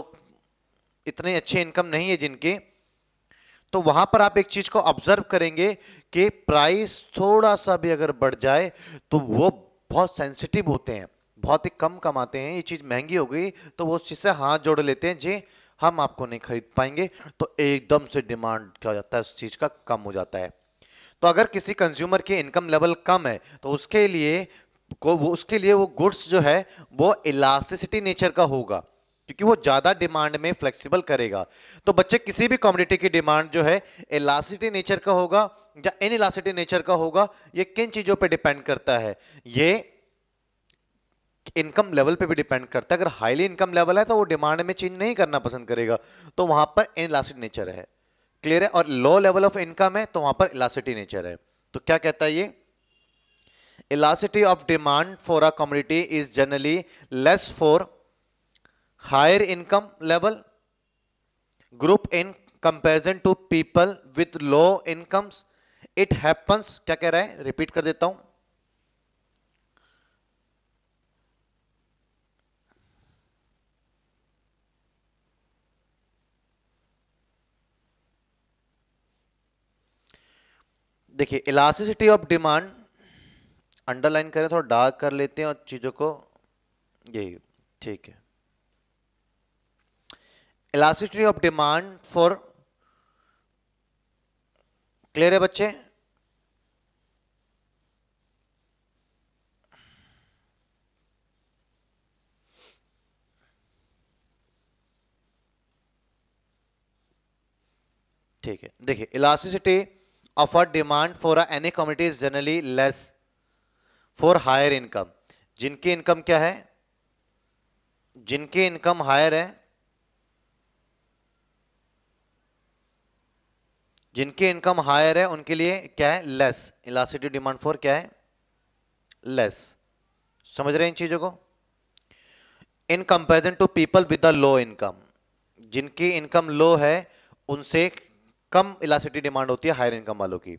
इतने अच्छे इनकम नहीं है जिनके तो वहां पर आप एक चीज को ऑब्जर्व करेंगे कि प्राइस थोड़ा सा भी अगर बढ़ जाए तो वो बहुत सेंसिटिव होते हैं बहुत ही कम कमाते हैं ये चीज महंगी हो गई तो वो उस चीज से हाथ जोड़ लेते हैं जी हम आपको नहीं खरीद पाएंगे तो एकदम से डिमांड क्या हो जाता है उस चीज का कम हो जाता है तो अगर किसी कंज्यूमर की इनकम लेवल कम है तो उसके लिए को वो उसके लिए वो गुड्स जो है वो इलास्टिसिटी नेचर का होगा क्योंकि वो ज्यादा डिमांड में फ्लेक्सिबल करेगा तो बच्चे किसी भी कॉम्युनिटी की डिमांड जो है इलास्टिसिटी नेचर का होगा या इन इलास्टिसिटी नेचर का होगा ये किन चीजों पे डिपेंड करता है ये इनकम लेवल पे भी डिपेंड करता है अगर हाईली इनकम लेवल है तो वो डिमांड में चेंज नहीं करना पसंद करेगा तो वहां पर इलास्टिक नेचर है क्लियर है और लो लेवल ऑफ इनकम है तो वहां पर इलास्टिटी नेचर है तो क्या कहता है ये elasticity of demand for a community is generally less for higher income level group in comparison to people with low income it happens क्या कह रहा है रिपीट कर देता हूं देखिए इलास्टिसिटी ऑफ डिमांड अंडरलाइन करें थोड़ा डार्क कर लेते हैं और चीजों को यही ठीक है elasticity of demand for clear है बच्चे ठीक है देखिए elasticity offered demand for any commodity is generally less for higher income जिनकी इनकम क्या है जिनकी इनकम हायर है जिनकी इनकम हायर है उनके लिए क्या है लेस इलास्टिटी डिमांड फॉर क्या है लेस समझ रहे हैं इन चीजों को in comparison to people with the low income जिनकी इनकम लो है उनसे कम इलासिटी डिमांड होती है हायर इनकम वालों की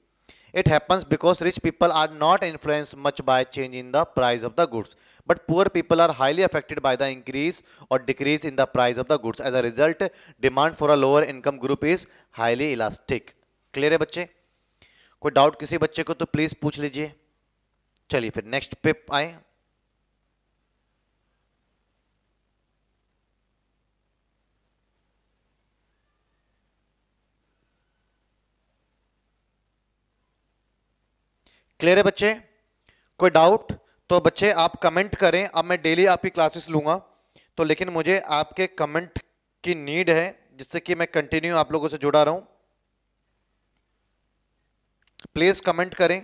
it happens because rich people are not influence much by change in the price of the goods but poor people are highly affected by the increase और decrease in the price of the goods as a result demand for a lower income group is highly elastic clear है बच्चे कोई डाउट किसी बच्चे को तो प्लीज पूछ लीजिए चलिए फिर नेक्स्ट पे आए क्लियर है बच्चे कोई डाउट तो बच्चे आप कमेंट करें अब मैं डेली आपकी क्लासेस लूंगा तो लेकिन मुझे आपके कमेंट की नीड है जिससे कि मैं कंटिन्यू आप लोगों से जुड़ा रहूं प्लीज कमेंट करें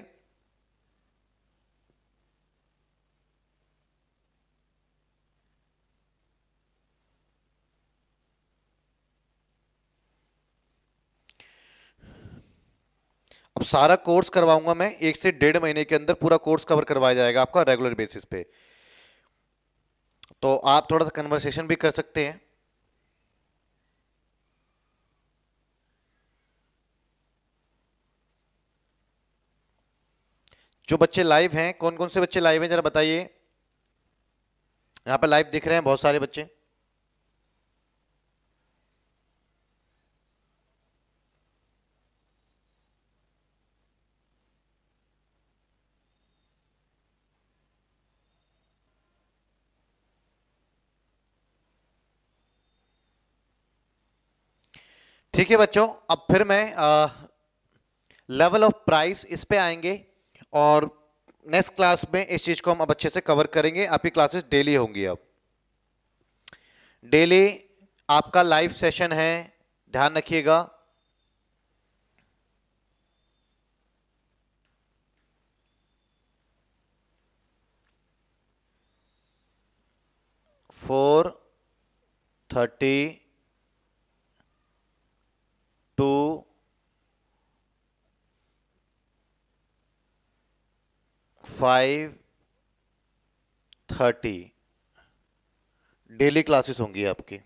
सारा कोर्स करवाऊंगा मैं एक से डेढ़ महीने के अंदर पूरा कोर्स कवर करवाया जाएगा आपका रेगुलर बेसिस पे तो आप थोड़ा सा कन्वर्सेशन भी कर सकते हैं जो बच्चे लाइव हैं कौन कौन से बच्चे लाइव हैं जरा बताइए यहां पर लाइव दिख रहे हैं बहुत सारे बच्चे ठीक है बच्चों अब फिर मैं लेवल ऑफ प्राइस इस पे आएंगे और नेक्स्ट क्लास में इस चीज को हम अब अच्छे से कवर करेंगे आपकी क्लासेस डेली होंगी अब डेली आपका लाइव सेशन है ध्यान रखिएगा four thirty to five thirty daily classes होंगी आपकी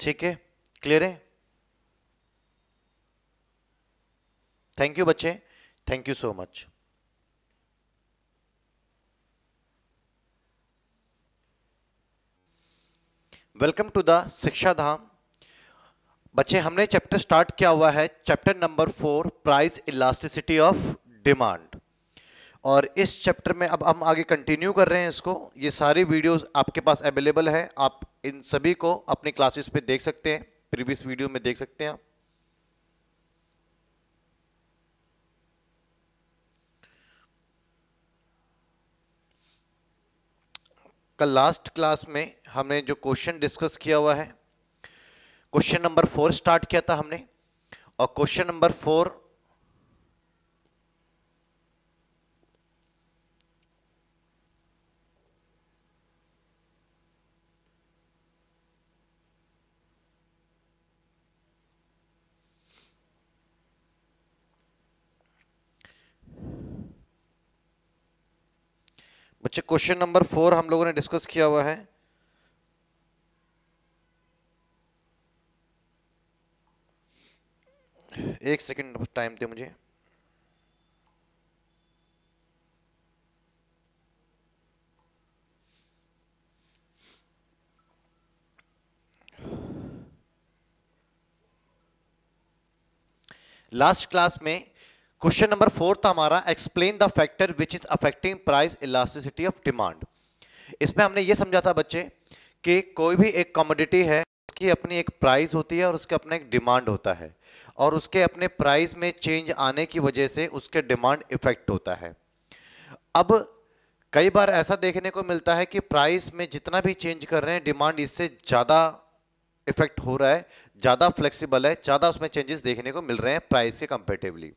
ठीक है क्लियर है थैंक यू बच्चे thank you so much welcome to the Shiksha Dham बच्चे हमने चैप्टर स्टार्ट किया हुआ है chapter number four price elasticity of demand और इस चैप्टर में अब हम आगे कंटिन्यू कर रहे हैं इसको ये सारी वीडियोस आपके पास अवेलेबल है आप इन सभी को अपनी क्लासेस पे देख सकते हैं प्रीवियस वीडियो में देख सकते हैं आप कल लास्ट क्लास में हमने जो क्वेश्चन डिस्कस किया हुआ है क्वेश्चन नंबर फोर स्टार्ट किया था हमने और क्वेश्चन नंबर फोर बच्चे क्वेश्चन नंबर फोर हम लोगों ने डिस्कस किया हुआ है एक सेकंड टाइम दे मुझे लास्ट क्लास में क्वेश्चन नंबर फोर था हमारा explain the factor which is affecting price elasticity of demand इसमें हमने ये समझा था बच्चे कि कोई भी एक कमोडिटी है उसकी अपनी एक प्राइस होती है और उसका अपना एक डिमांड होता है और उसके अपने प्राइस में चेंज आने की वजह से उसके डिमांड इफेक्ट होता है अब कई बार ऐसा देखने को मिलता है कि प्राइस में जितना भी चेंज कर रहे हैं डिमांड इससे ज़्यादा इफेक्ट हो रहा है ज़्यादा फ्लेक्सिबल है ज़्यादा उसमें चेंजेस देखने को मिल रहे हैं प्राइस के कंपेटिवली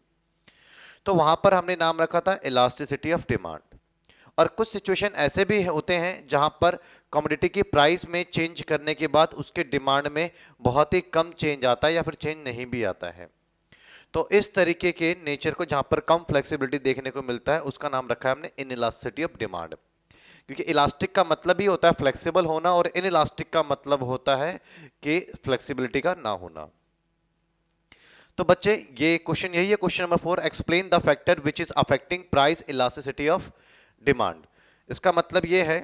तो वहां पर हमने नाम रखा था इलास्टिसिटी ऑफ डिमांड और कुछ सिचुएशन ऐसे भी होते हैं जहां पर कमोडिटी की प्राइस में चेंज करने के बाद उसके डिमांड में बहुत ही कम चेंज आता है या फिर चेंज नहीं भी आता है तो इस तरीके के नेचर को जहां पर कम फ्लेक्सिबिलिटी देखने को मिलता है उसका नाम रखा है हमने इलास्टिटी ऑफ डिमांड क्योंकि इलास्टिक का मतलब ही होता है फ्लेक्सिबल होना और इन इलास्टिक का मतलब होता है कि फ्लेक्सिबिलिटी का ना होना तो बच्चे ये क्वेश्चन यही है question number four explain the factor which is affecting price elasticity of demand इसका मतलब यह है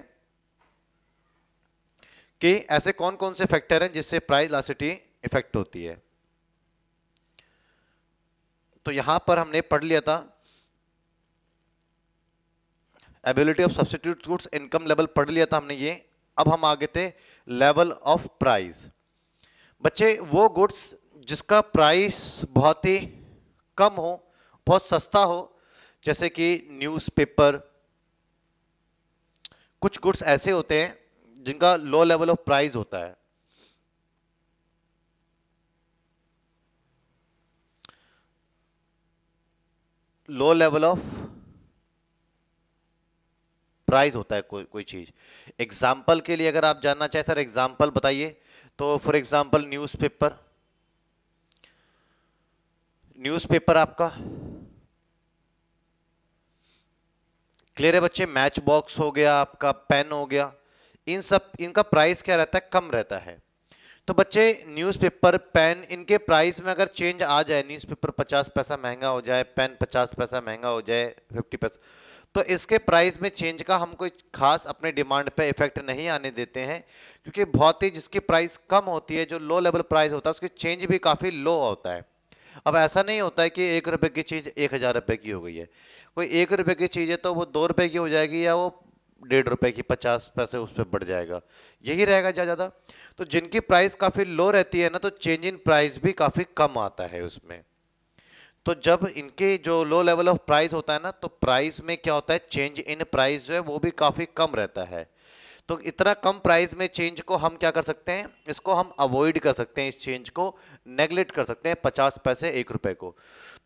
कि ऐसे कौन कौन से फैक्टर हैं जिससे प्राइस लासिटी इफेक्ट होती है तो यहां पर हमने पढ़ लिया था ability of substitute goods income level पढ़ लिया था हमने ये अब हम आगे थे लेवल ऑफ प्राइस बच्चे वो गुड्स जिसका प्राइस बहुत ही कम हो बहुत सस्ता हो जैसे कि न्यूज़पेपर कुछ गुड्स ऐसे होते हैं जिनका लो लेवल ऑफ प्राइस होता है लो लेवल ऑफ प्राइस होता है कोई कोई चीज एग्जाम्पल के लिए अगर आप जानना चाहें सर एग्जाम्पल बताइए तो फॉर एग्जाम्पल न्यूज़पेपर न्यूज़पेपर आपका क्लियर है बच्चे मैच बॉक्स हो गया आपका पेन हो गया इन सब इनका प्राइस क्या रहता है कम रहता है तो बच्चे न्यूज़पेपर पेन इनके प्राइस में अगर चेंज आ जाए न्यूज़पेपर 50 पैसा महंगा हो जाए पेन 50 पैसा महंगा हो जाए 50 पैसा तो इसके प्राइस में चेंज का हम कोई खास अपने डिमांड पे इफेक्ट नहीं आने देते हैं क्योंकि बहुत ही जिसकी प्राइस कम होती है जो लो लेवल प्राइस होता है उसकी चेंज भी काफ़ी लो होता है अब ऐसा नहीं होता है कि एक रुपए की चीज़ एक हज़ार रुपए की हो गई है कोई एक रुपए की चीज़ है तो वो दो रुपए की हो जाएगी या वो डेढ़ रुपए की पचास पैसे उस पर बढ़ जाएगा यही रहेगा ज़्यादा जा तो जिनकी प्राइस काफ़ी लो रहती है ना तो चेंज इन प्राइस भी काफ़ी कम आता है उसमें तो जब इनके जो लो लेवल ऑफ प्राइस होता है ना तो प्राइस में क्या होता है चेंज इन प्राइस जो है वो भी काफ़ी कम रहता है तो इतना कम प्राइस में चेंज को हम क्या कर सकते हैं इसको हम अवॉइड कर सकते हैं इस चेंज को नेग्लेक्ट कर सकते हैं पचास पैसे एक रुपए को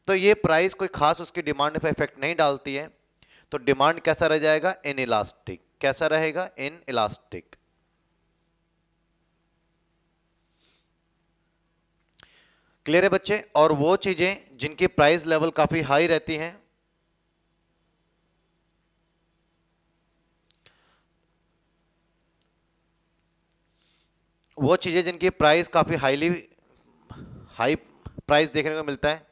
तो ये प्राइस कोई खास उसकी डिमांड पर इफेक्ट नहीं डालती है तो डिमांड कैसा रह जाएगा इन इलास्टिक कैसा रहेगा इन इलास्टिक क्लियर है बच्चे और वो चीजें जिनकी प्राइस लेवल काफी हाई रहती हैं वो चीज़ें जिनकी प्राइस काफ़ी हाईली हाई प्राइस देखने को मिलता है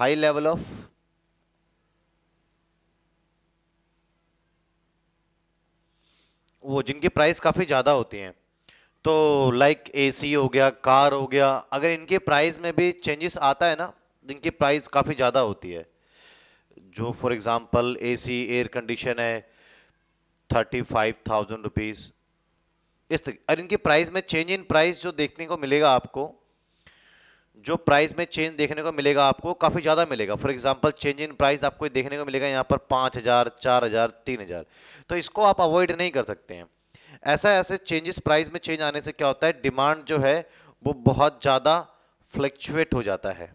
हाई लेवल ऑफ वो जिनकी प्राइस काफ़ी ज़्यादा होती है तो लाइक like एसी हो गया कार हो गया अगर इनके प्राइस में भी चेंजेस आता है ना जिनकी प्राइस काफ़ी ज़्यादा होती है जो for example AC air condition है थर्टी फाइव थाउजेंड रुपीज इस तरीके और इनकी प्राइस में चेंज इन प्राइस जो देखने को मिलेगा आपको जो प्राइस में चेंज देखने को मिलेगा आपको काफ़ी ज़्यादा मिलेगा for example change in price आपको देखने को मिलेगा यहाँ पर पांच हज़ार चार हज़ार तीन हज़ार तो इसको आप अवॉइड नहीं कर सकते हैं ऐसा ऐसे चेंजेस प्राइस में चेंज आने से क्या होता है डिमांड जो है वो बहुत ज़्यादा फ्लक्चुएट हो जाता है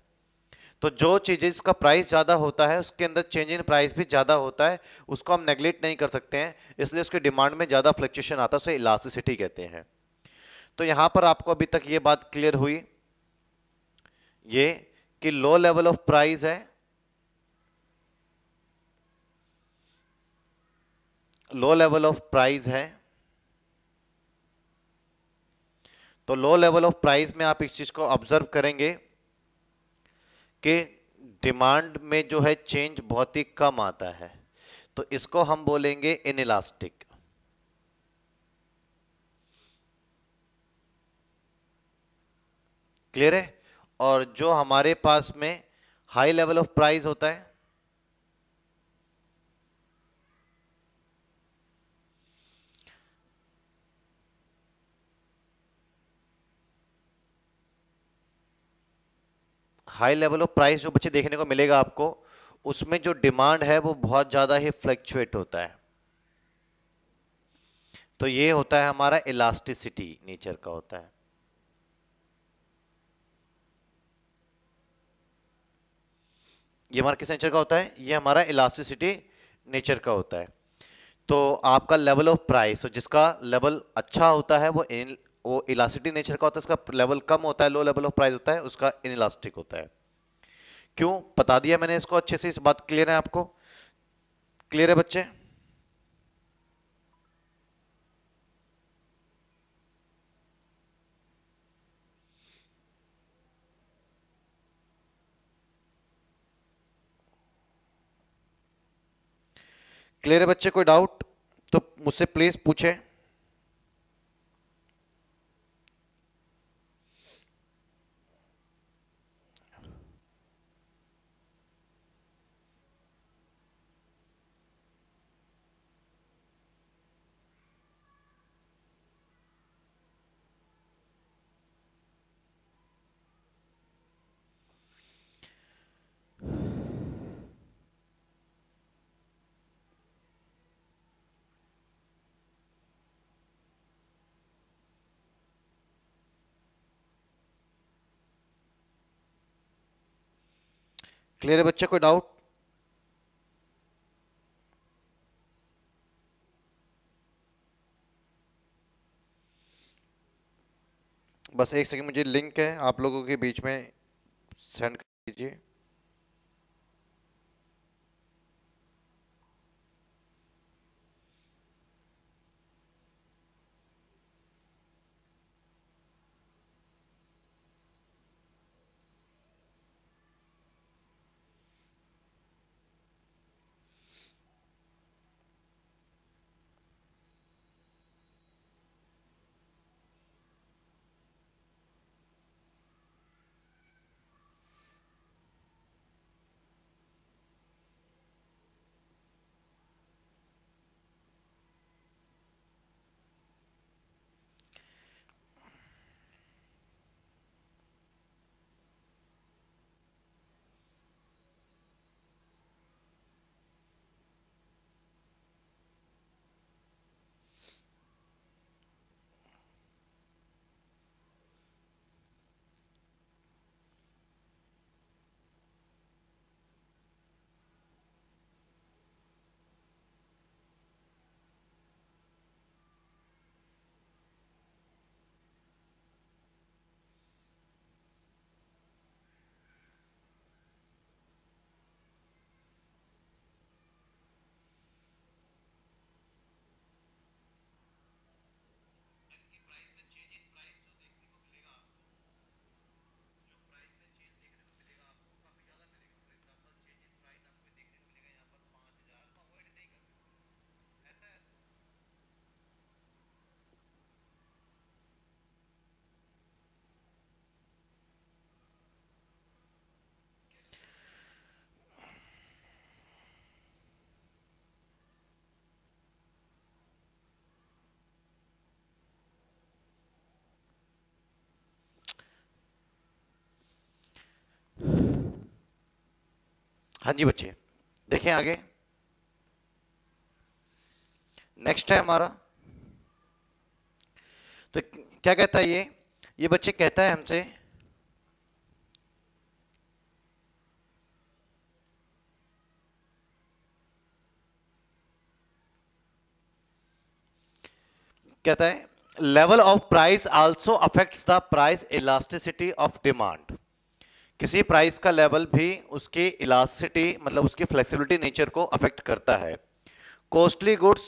तो जो चीज़ें जिसका प्राइस ज़्यादा होता है उसके अंदर चेंज इन प्राइस भी ज़्यादा होता है उसको हम नेग्लेक्ट नहीं कर सकते हैं इसलिए उसके डिमांड में ज़्यादा फ्लक्चुएशन आता है उसे इलास्टिसिटी कहते हैं तो यहां पर आपको अभी तक ये बात क्लियर हुई ये कि लो लेवल ऑफ प्राइस है लो लेवल ऑफ प्राइस है तो लो लेवल ऑफ प्राइस में आप इस चीज को ऑब्जर्व करेंगे कि डिमांड में जो है चेंज बहुत ही कम आता है तो इसको हम बोलेंगे इन इलास्टिक क्लियर है और जो हमारे पास में हाई लेवल ऑफ प्राइस होता है हाई लेवल ऑफ प्राइस जो बच्चे देखने को मिलेगा आपको उसमें जो डिमांड है वो बहुत ज़्यादा ही फ्लक्चुएट होता है तो ये होता है हमारा इलास्टिसिटी नेचर का होता है ये हमारा किस नेचर का होता है ये हमारा इलास्टिसिटी नेचर का होता है तो आपका लेवल ऑफ प्राइस जिसका लेवल अच्छा होता है वो वो इलास्टिक नेचर का होता है उसका लेवल कम होता है लो लेवल ऑफ प्राइस होता है उसका इन इलास्टिक होता है क्यों बता दिया मैंने इसको अच्छे से इस बात क्लियर है आपको क्लियर है बच्चे क्लियर है बच्चे कोई डाउट तो मुझसे प्लीज पूछें क्लियर है बच्चा कोई डाउट बस एक सेकंड मुझे लिंक है आप लोगों के बीच में सेंड कर दीजिए हाँ जी बच्चे देखें आगे नेक्स्ट है हमारा तो क्या कहता है ये ये बच्चे कहता है हमसे कहता है level of price also affects the price elasticity of demand किसी प्राइस का लेवल भी उसकी इलास्टिटी मतलब उसकी फ्लेक्सिबिलिटी नेचर को अफेक्ट करता है costly goods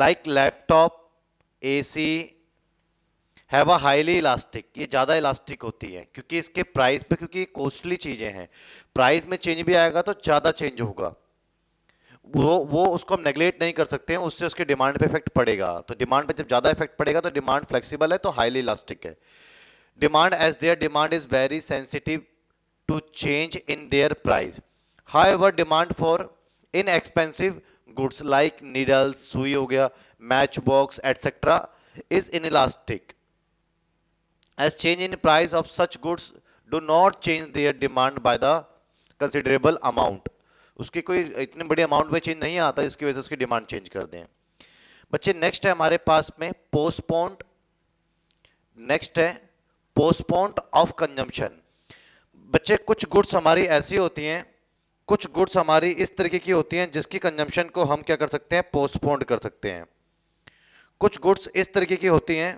like laptop AC have a highly elastic ये ज़्यादा इलास्टिक होती है क्योंकि इसके प्राइस पे क्योंकि कॉस्टली चीज़ें हैं प्राइस में चेंज भी आएगा तो ज़्यादा चेंज होगा वो वो उसको हम नेग्लेक्ट नहीं कर सकते हैं उससे उसके डिमांड पे इफेक्ट पड़ेगा तो डिमांड पे जब ज़्यादा इफेक्ट पड़ेगा तो डिमांड फ्लेक्सिबल है तो हाईली इलास्टिक है demand as their demand is very sensitive to change in their price. However, demand for inexpensive goods like needles, sui ho gaya, matchbox, etc. is inelastic. As change in price of such goods do not change their demand by the considerable amount. उसकी koi itne bade amount mein change nahi aata iski wajah se uski demand change kar de बच्चे next hai hamare paas mein postponed next hai postponed of consumption बच्चे कुछ गुड्स हमारी ऐसी होती हैं कुछ गुड्स हमारी इस तरीके की होती हैं जिसकी कंजम्पशन को हम क्या कर सकते हैं पोस्टपोन्ड कर सकते हैं कुछ गुड्स इस तरीके की होती हैं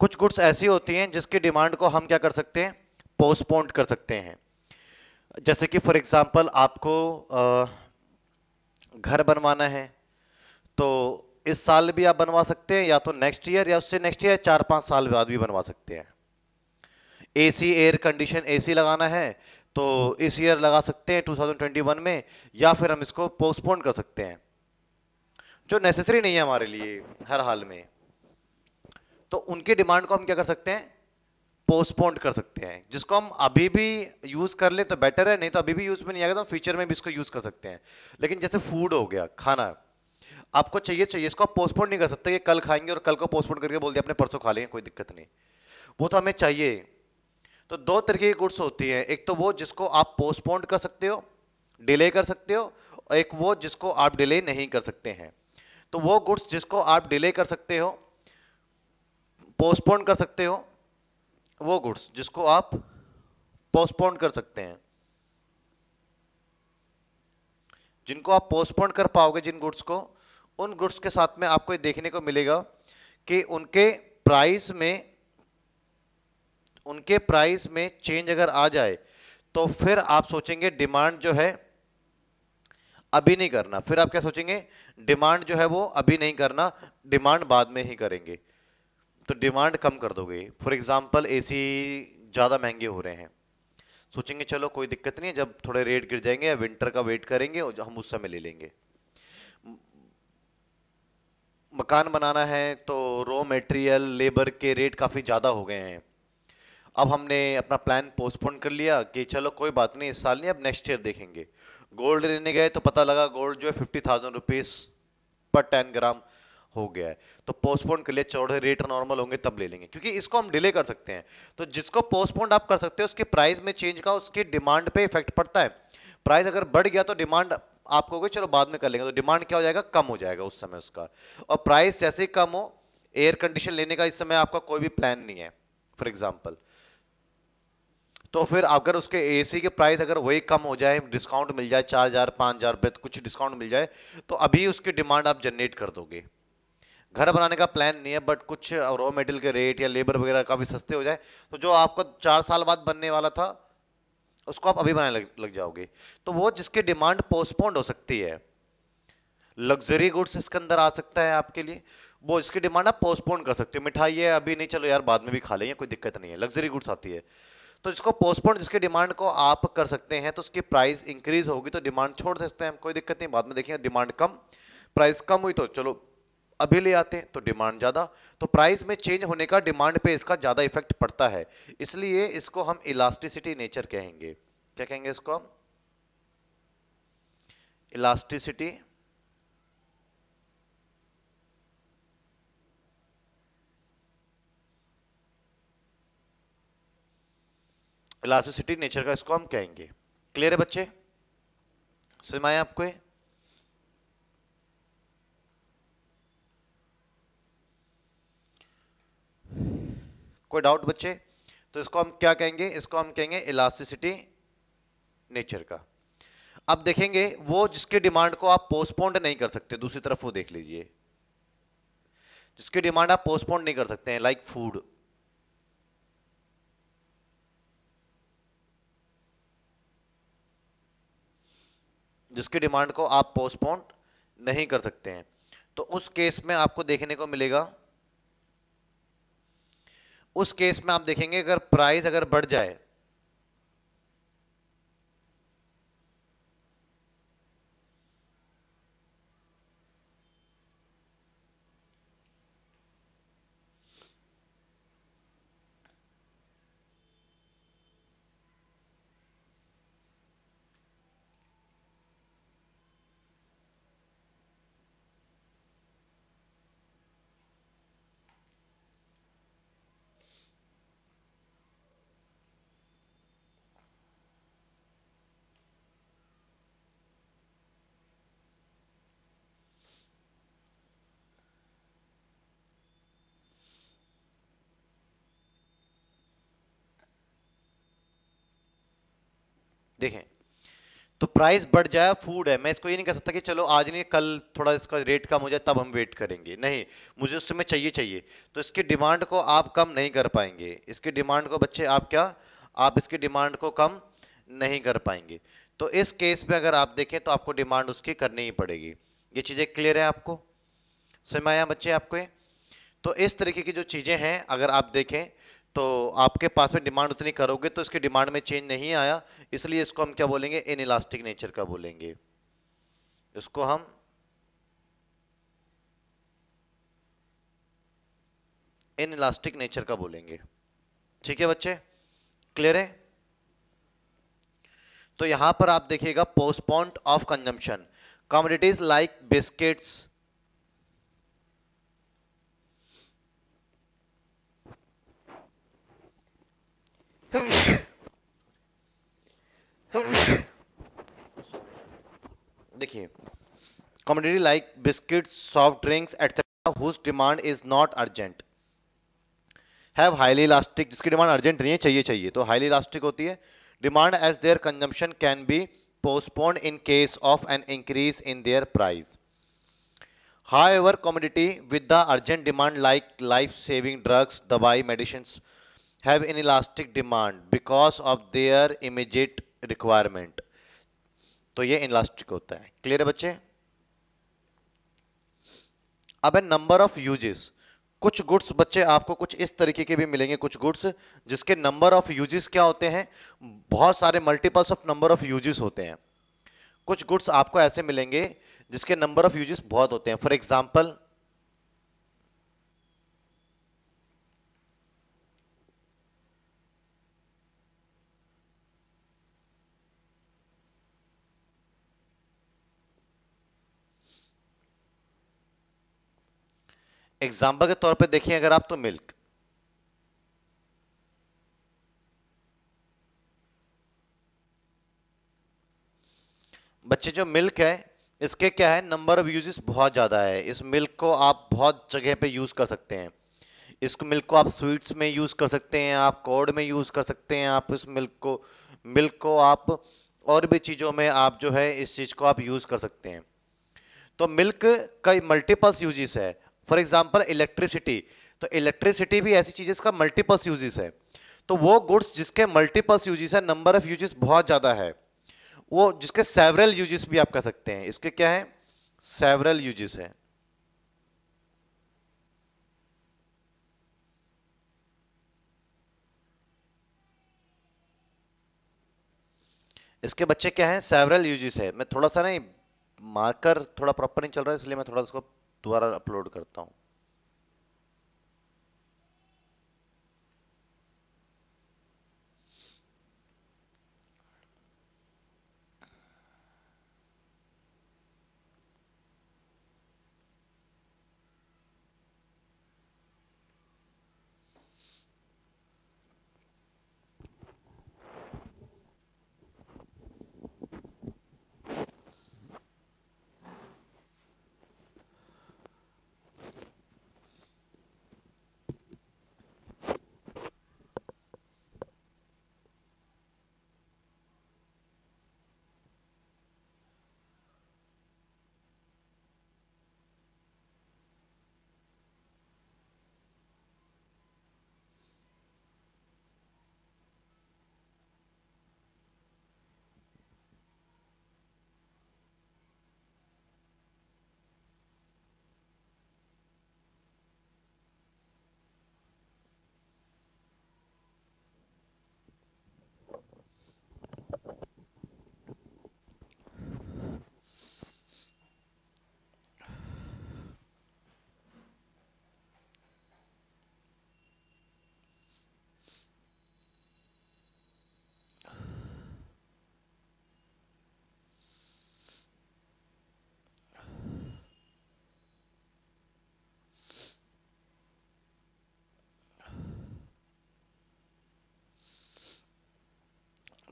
कुछ गुड्स ऐसी होती हैं जिसकी डिमांड को हम क्या कर सकते हैं पोस्टपोन कर सकते हैं जैसे कि फॉर एग्जांपल आपको घर बनवाना है तो इस साल भी आप बनवा सकते हैं या तो नेक्स्ट ईयर या उससे नेक्स्ट ईयर चार पांच साल बाद भी बनवा सकते हैं एसी एयर कंडीशन एसी लगाना है तो इस ईयर लगा सकते हैं 2021 में या फिर हम इसको पोस्टपोन कर सकते हैं जो नेसेसरी नहीं है हमारे लिए हर हाल में तो उनकी डिमांड को हम क्या कर सकते हैं पोस्टपोन्ड कर सकते हैं जिसको हम अभी भी यूज कर ले तो बेटर है नहीं तो अभी भी यूज में नहीं आएगा तो फ्यूचर में भी इसको यूज कर सकते हैं लेकिन जैसे फूड हो गया खाना आपको चाहिए चाहिए इसको आप पोस्टपोन नहीं कर सकते कि कल खाएंगे और कल को पोस्टपोन करके बोल दिया अपने परसों खा लेंगे कोई दिक्कत नहीं वो तो हमें चाहिए तो दो तरीके की गुड्स होती है एक तो वो जिसको आप पोस्टपोन कर सकते हो डिले कर सकते हो और एक वो जिसको आप डिले नहीं कर सकते हैं तो वो गुड्स जिसको आप डिले कर सकते हो पोस्टपोन कर सकते हो वो गुड्स जिसको आप पोस्टपोन कर सकते हैं जिनको आप पोस्टपोन कर पाओगे जिन गुड्स को उन गुड्स के साथ में आपको ये देखने को मिलेगा कि उनके प्राइस में उनके प्राइस में चेंज अगर आ जाए तो फिर आप सोचेंगे डिमांड जो है अभी नहीं करना फिर आप क्या सोचेंगे डिमांड जो है वो अभी नहीं करना डिमांड बाद में ही करेंगे तो डिमांड कम कर दोगे फॉर एग्जाम्पल ए ज़्यादा महंगे हो रहे हैं सोचेंगे चलो कोई दिक्कत नहीं है जब थोड़े रेट गिर जाएंगे या विंटर का वेट करेंगे और हम उस समय ले लेंगे मकान बनाना है तो रॉ मटेरियल लेबर के रेट काफ़ी ज़्यादा हो गए हैं अब हमने अपना प्लान पोस्टपोन कर लिया कि चलो कोई बात नहीं इस साल नहीं अब नेक्स्ट ईयर देखेंगे गोल्ड लेने गए तो पता लगा गोल्ड जो है फिफ्टी थाउजेंड रुपीज़ पर टेन ग्राम हो गया है तो पोस्टपोन के लिए चौड़े रेट नॉर्मल होंगे तब ले लेंगे क्योंकि इसको हम डिले कर सकते हैं तो जिसको पोस्टपोन आप कर सकते हो उसके प्राइस में चेंज का उसके डिमांड पे इफेक्ट पड़ता है प्राइस अगर बढ़ गया तो डिमांड आपको कहोगे चलो बाद में कर लेंगे तो डिमांड क्या हो जाएगा कम हो जाएगा उस समय उसका और प्राइस जैसे ही कम हो एयर कंडीशन लेने का इस समय आपका कोई भी प्लान नहीं है फॉर एग्जाम्पल तो फिर अगर उसके एसी के प्राइस अगर वही कम हो जाए डिस्काउंट मिल जाए चार हजार पांच हजार कुछ डिस्काउंट मिल जाए तो अभी उसकी डिमांड आप जनरेट कर दोगे घर बनाने का प्लान नहीं है बट कुछ रॉ मेटेरियल के रेट या लेबर वगैरह काफ़ी सस्ते हो जाए तो जो आपको चार साल बाद बनने वाला था उसको आप अभी बनाने लग, लग जाओगे तो वो जिसकी डिमांड पोस्टपोन्ड हो सकती है लग्जरी गुड्स इसके अंदर आ सकता है आपके लिए वो इसकी डिमांड आप पोस्टपोन कर सकते हो मिठाई है अभी नहीं चलो यार बाद में भी खा लेंगे कोई दिक्कत नहीं है लग्जरी गुड्स आती है तो जिसको पोस्टपोन जिसके डिमांड को आप कर सकते हैं तो उसकी प्राइस इंक्रीज होगी तो डिमांड छोड़ सकते हैं कोई दिक्कत नहीं बाद में देखिए डिमांड कम प्राइस कम हुई तो चलो अभी ले आते हैं तो डिमांड ज़्यादा तो प्राइस में चेंज होने का डिमांड पे इसका ज़्यादा इफेक्ट पड़ता है इसलिए इसको हम इलास्टिसिटी नेचर कहेंगे क्या कहेंगे इसको हम इलास्टिसिटी इलास्टिसिटी नेचर का इसको हम कहेंगे क्लियर है बच्चे समझ आपको है? कोई डाउट बच्चे तो इसको हम क्या कहेंगे इसको हम कहेंगे इलास्टिसिटी नेचर का अब देखेंगे वो जिसके डिमांड को आप पोस्टपोन नहीं कर सकते दूसरी तरफ वो देख लीजिए जिसकी डिमांड आप पोस्टपोन्ड नहीं कर सकते हैं लाइक फूड जिसकी डिमांड को आप पोस्टपोन नहीं कर सकते हैं तो उस केस में आपको देखने को मिलेगा उस केस में आप देखेंगे अगर प्राइस अगर बढ़ जाए देखें तो प्राइस बढ़ जाए फूड है मैं इसको ये नहीं कह सकता कि चलो आज नहीं कल थोड़ा इसका रेट कम हो जाए तब हम वेट करेंगे नहीं मुझे उस समय चाहिए चाहिए तो इसकी डिमांड को आप कम नहीं कर पाएंगे इसकी डिमांड को बच्चे आप क्या आप इसकी डिमांड को कम नहीं कर पाएंगे तो इस केस में अगर आप देखें तो आपको डिमांड उसकी करनी ही पड़ेगी ये चीज़ें क्लियर है आपको समय आया बच्चे आपको तो इस तरीके की जो चीज़ें हैं अगर आप देखें तो आपके पास में डिमांड उतनी करोगे तो इसकी डिमांड में चेंज नहीं आया इसलिए इसको हम क्या बोलेंगे इन इलास्टिक नेचर का बोलेंगे इसको हम इन इलास्टिक नेचर का बोलेंगे ठीक है बच्चे क्लियर है तो यहां पर आप देखिएगा postponed of consumption commodities like biscuits देखिए commodity like biscuit soft drinks etcetera whose demand is not urgent have highly elastic जिसकी डिमांड अर्जेंट नहीं है चाहिए चाहिए तो हाईली इलास्टिक होती है demand as their consumption can be postpone in case of an increase in their price however commodity with the urgent demand like life saving drugs दवाई medicine have have elastic demand because of their immediate requirement तो ये इलास्टिक होता है क्लियर है बच्चे अब है नंबर ऑफ यूजेस कुछ गुड्स बच्चे आपको कुछ इस तरीके के भी मिलेंगे कुछ गुड्स जिसके नंबर ऑफ यूजेस क्या होते हैं बहुत सारे multiples of number of uses होते हैं कुछ गुड्स आपको ऐसे मिलेंगे जिसके नंबर ऑफ यूजेस बहुत होते हैं फॉर एग्जाम्पल एग्जाम्पल के तौर पे देखें अगर आप तो मिल्क बच्चे जो मिल्क है इसके क्या है नंबर ऑफ यूजेस बहुत ज्यादा है इस मिल्क को आप बहुत जगह पे यूज कर सकते हैं इस मिल्क को आप स्वीट्स में यूज कर सकते हैं आप कोड में यूज कर सकते हैं आप इस मिल्क को मिल्क को आप और भी चीजों में आप जो है इस चीज को आप यूज कर सकते हैं तो मिल्क का मल्टीपल्स यूजेस है फॉर एग्जाम्पल इलेक्ट्रिसिटी तो इलेक्ट्रिसिटी भी ऐसी चीज का मल्टीपल्स यूजेस है तो वो गुड्स जिसके मल्टीपल्स यूजेस है नंबर ऑफ यूजेस बहुत ज्यादा है वो जिसके सेवरल यूजेस भी आप कह सकते हैं इसके क्या है सेवरल यूजेस है इसके बच्चे क्या है सेवरल यूजेस है मैं थोड़ा सा नहीं मार्कर थोड़ा प्रॉपर नहीं चल रहा है इसलिए मैं थोड़ा इसको दोबारा अपलोड करता हूँ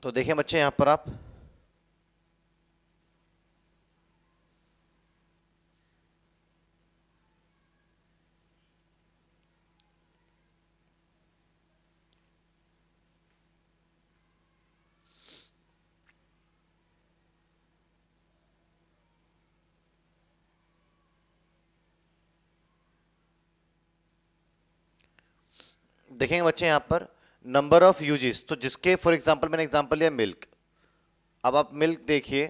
तो देखें बच्चे यहां पर आप देखेंगे बच्चे यहां पर नंबर ऑफ यूजेस तो जिसके फॉर एग्जाम्पल मैंने एग्जाम्पल लिया मिल्क अब आप मिल्क देखिए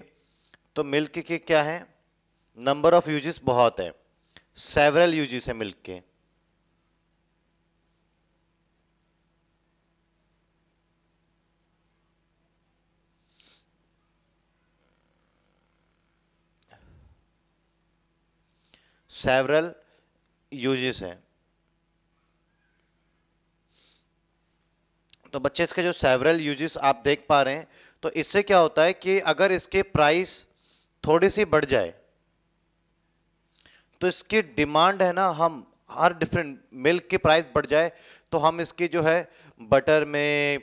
तो मिल्क के क्या है नंबर ऑफ यूजेस बहुत है सेवरल यूजेस है मिल्क के सेवरल यूजेस हैं तो बच्चे इसके जो सेवरल यूजेस आप देख पा रहे हैं तो इससे क्या होता है कि अगर इसके प्राइस थोड़ी सी बढ़ जाए तो इसकी डिमांड है ना हम हर डिफरेंट मिल्क की प्राइस बढ़ जाए तो हम इसकी जो है बटर में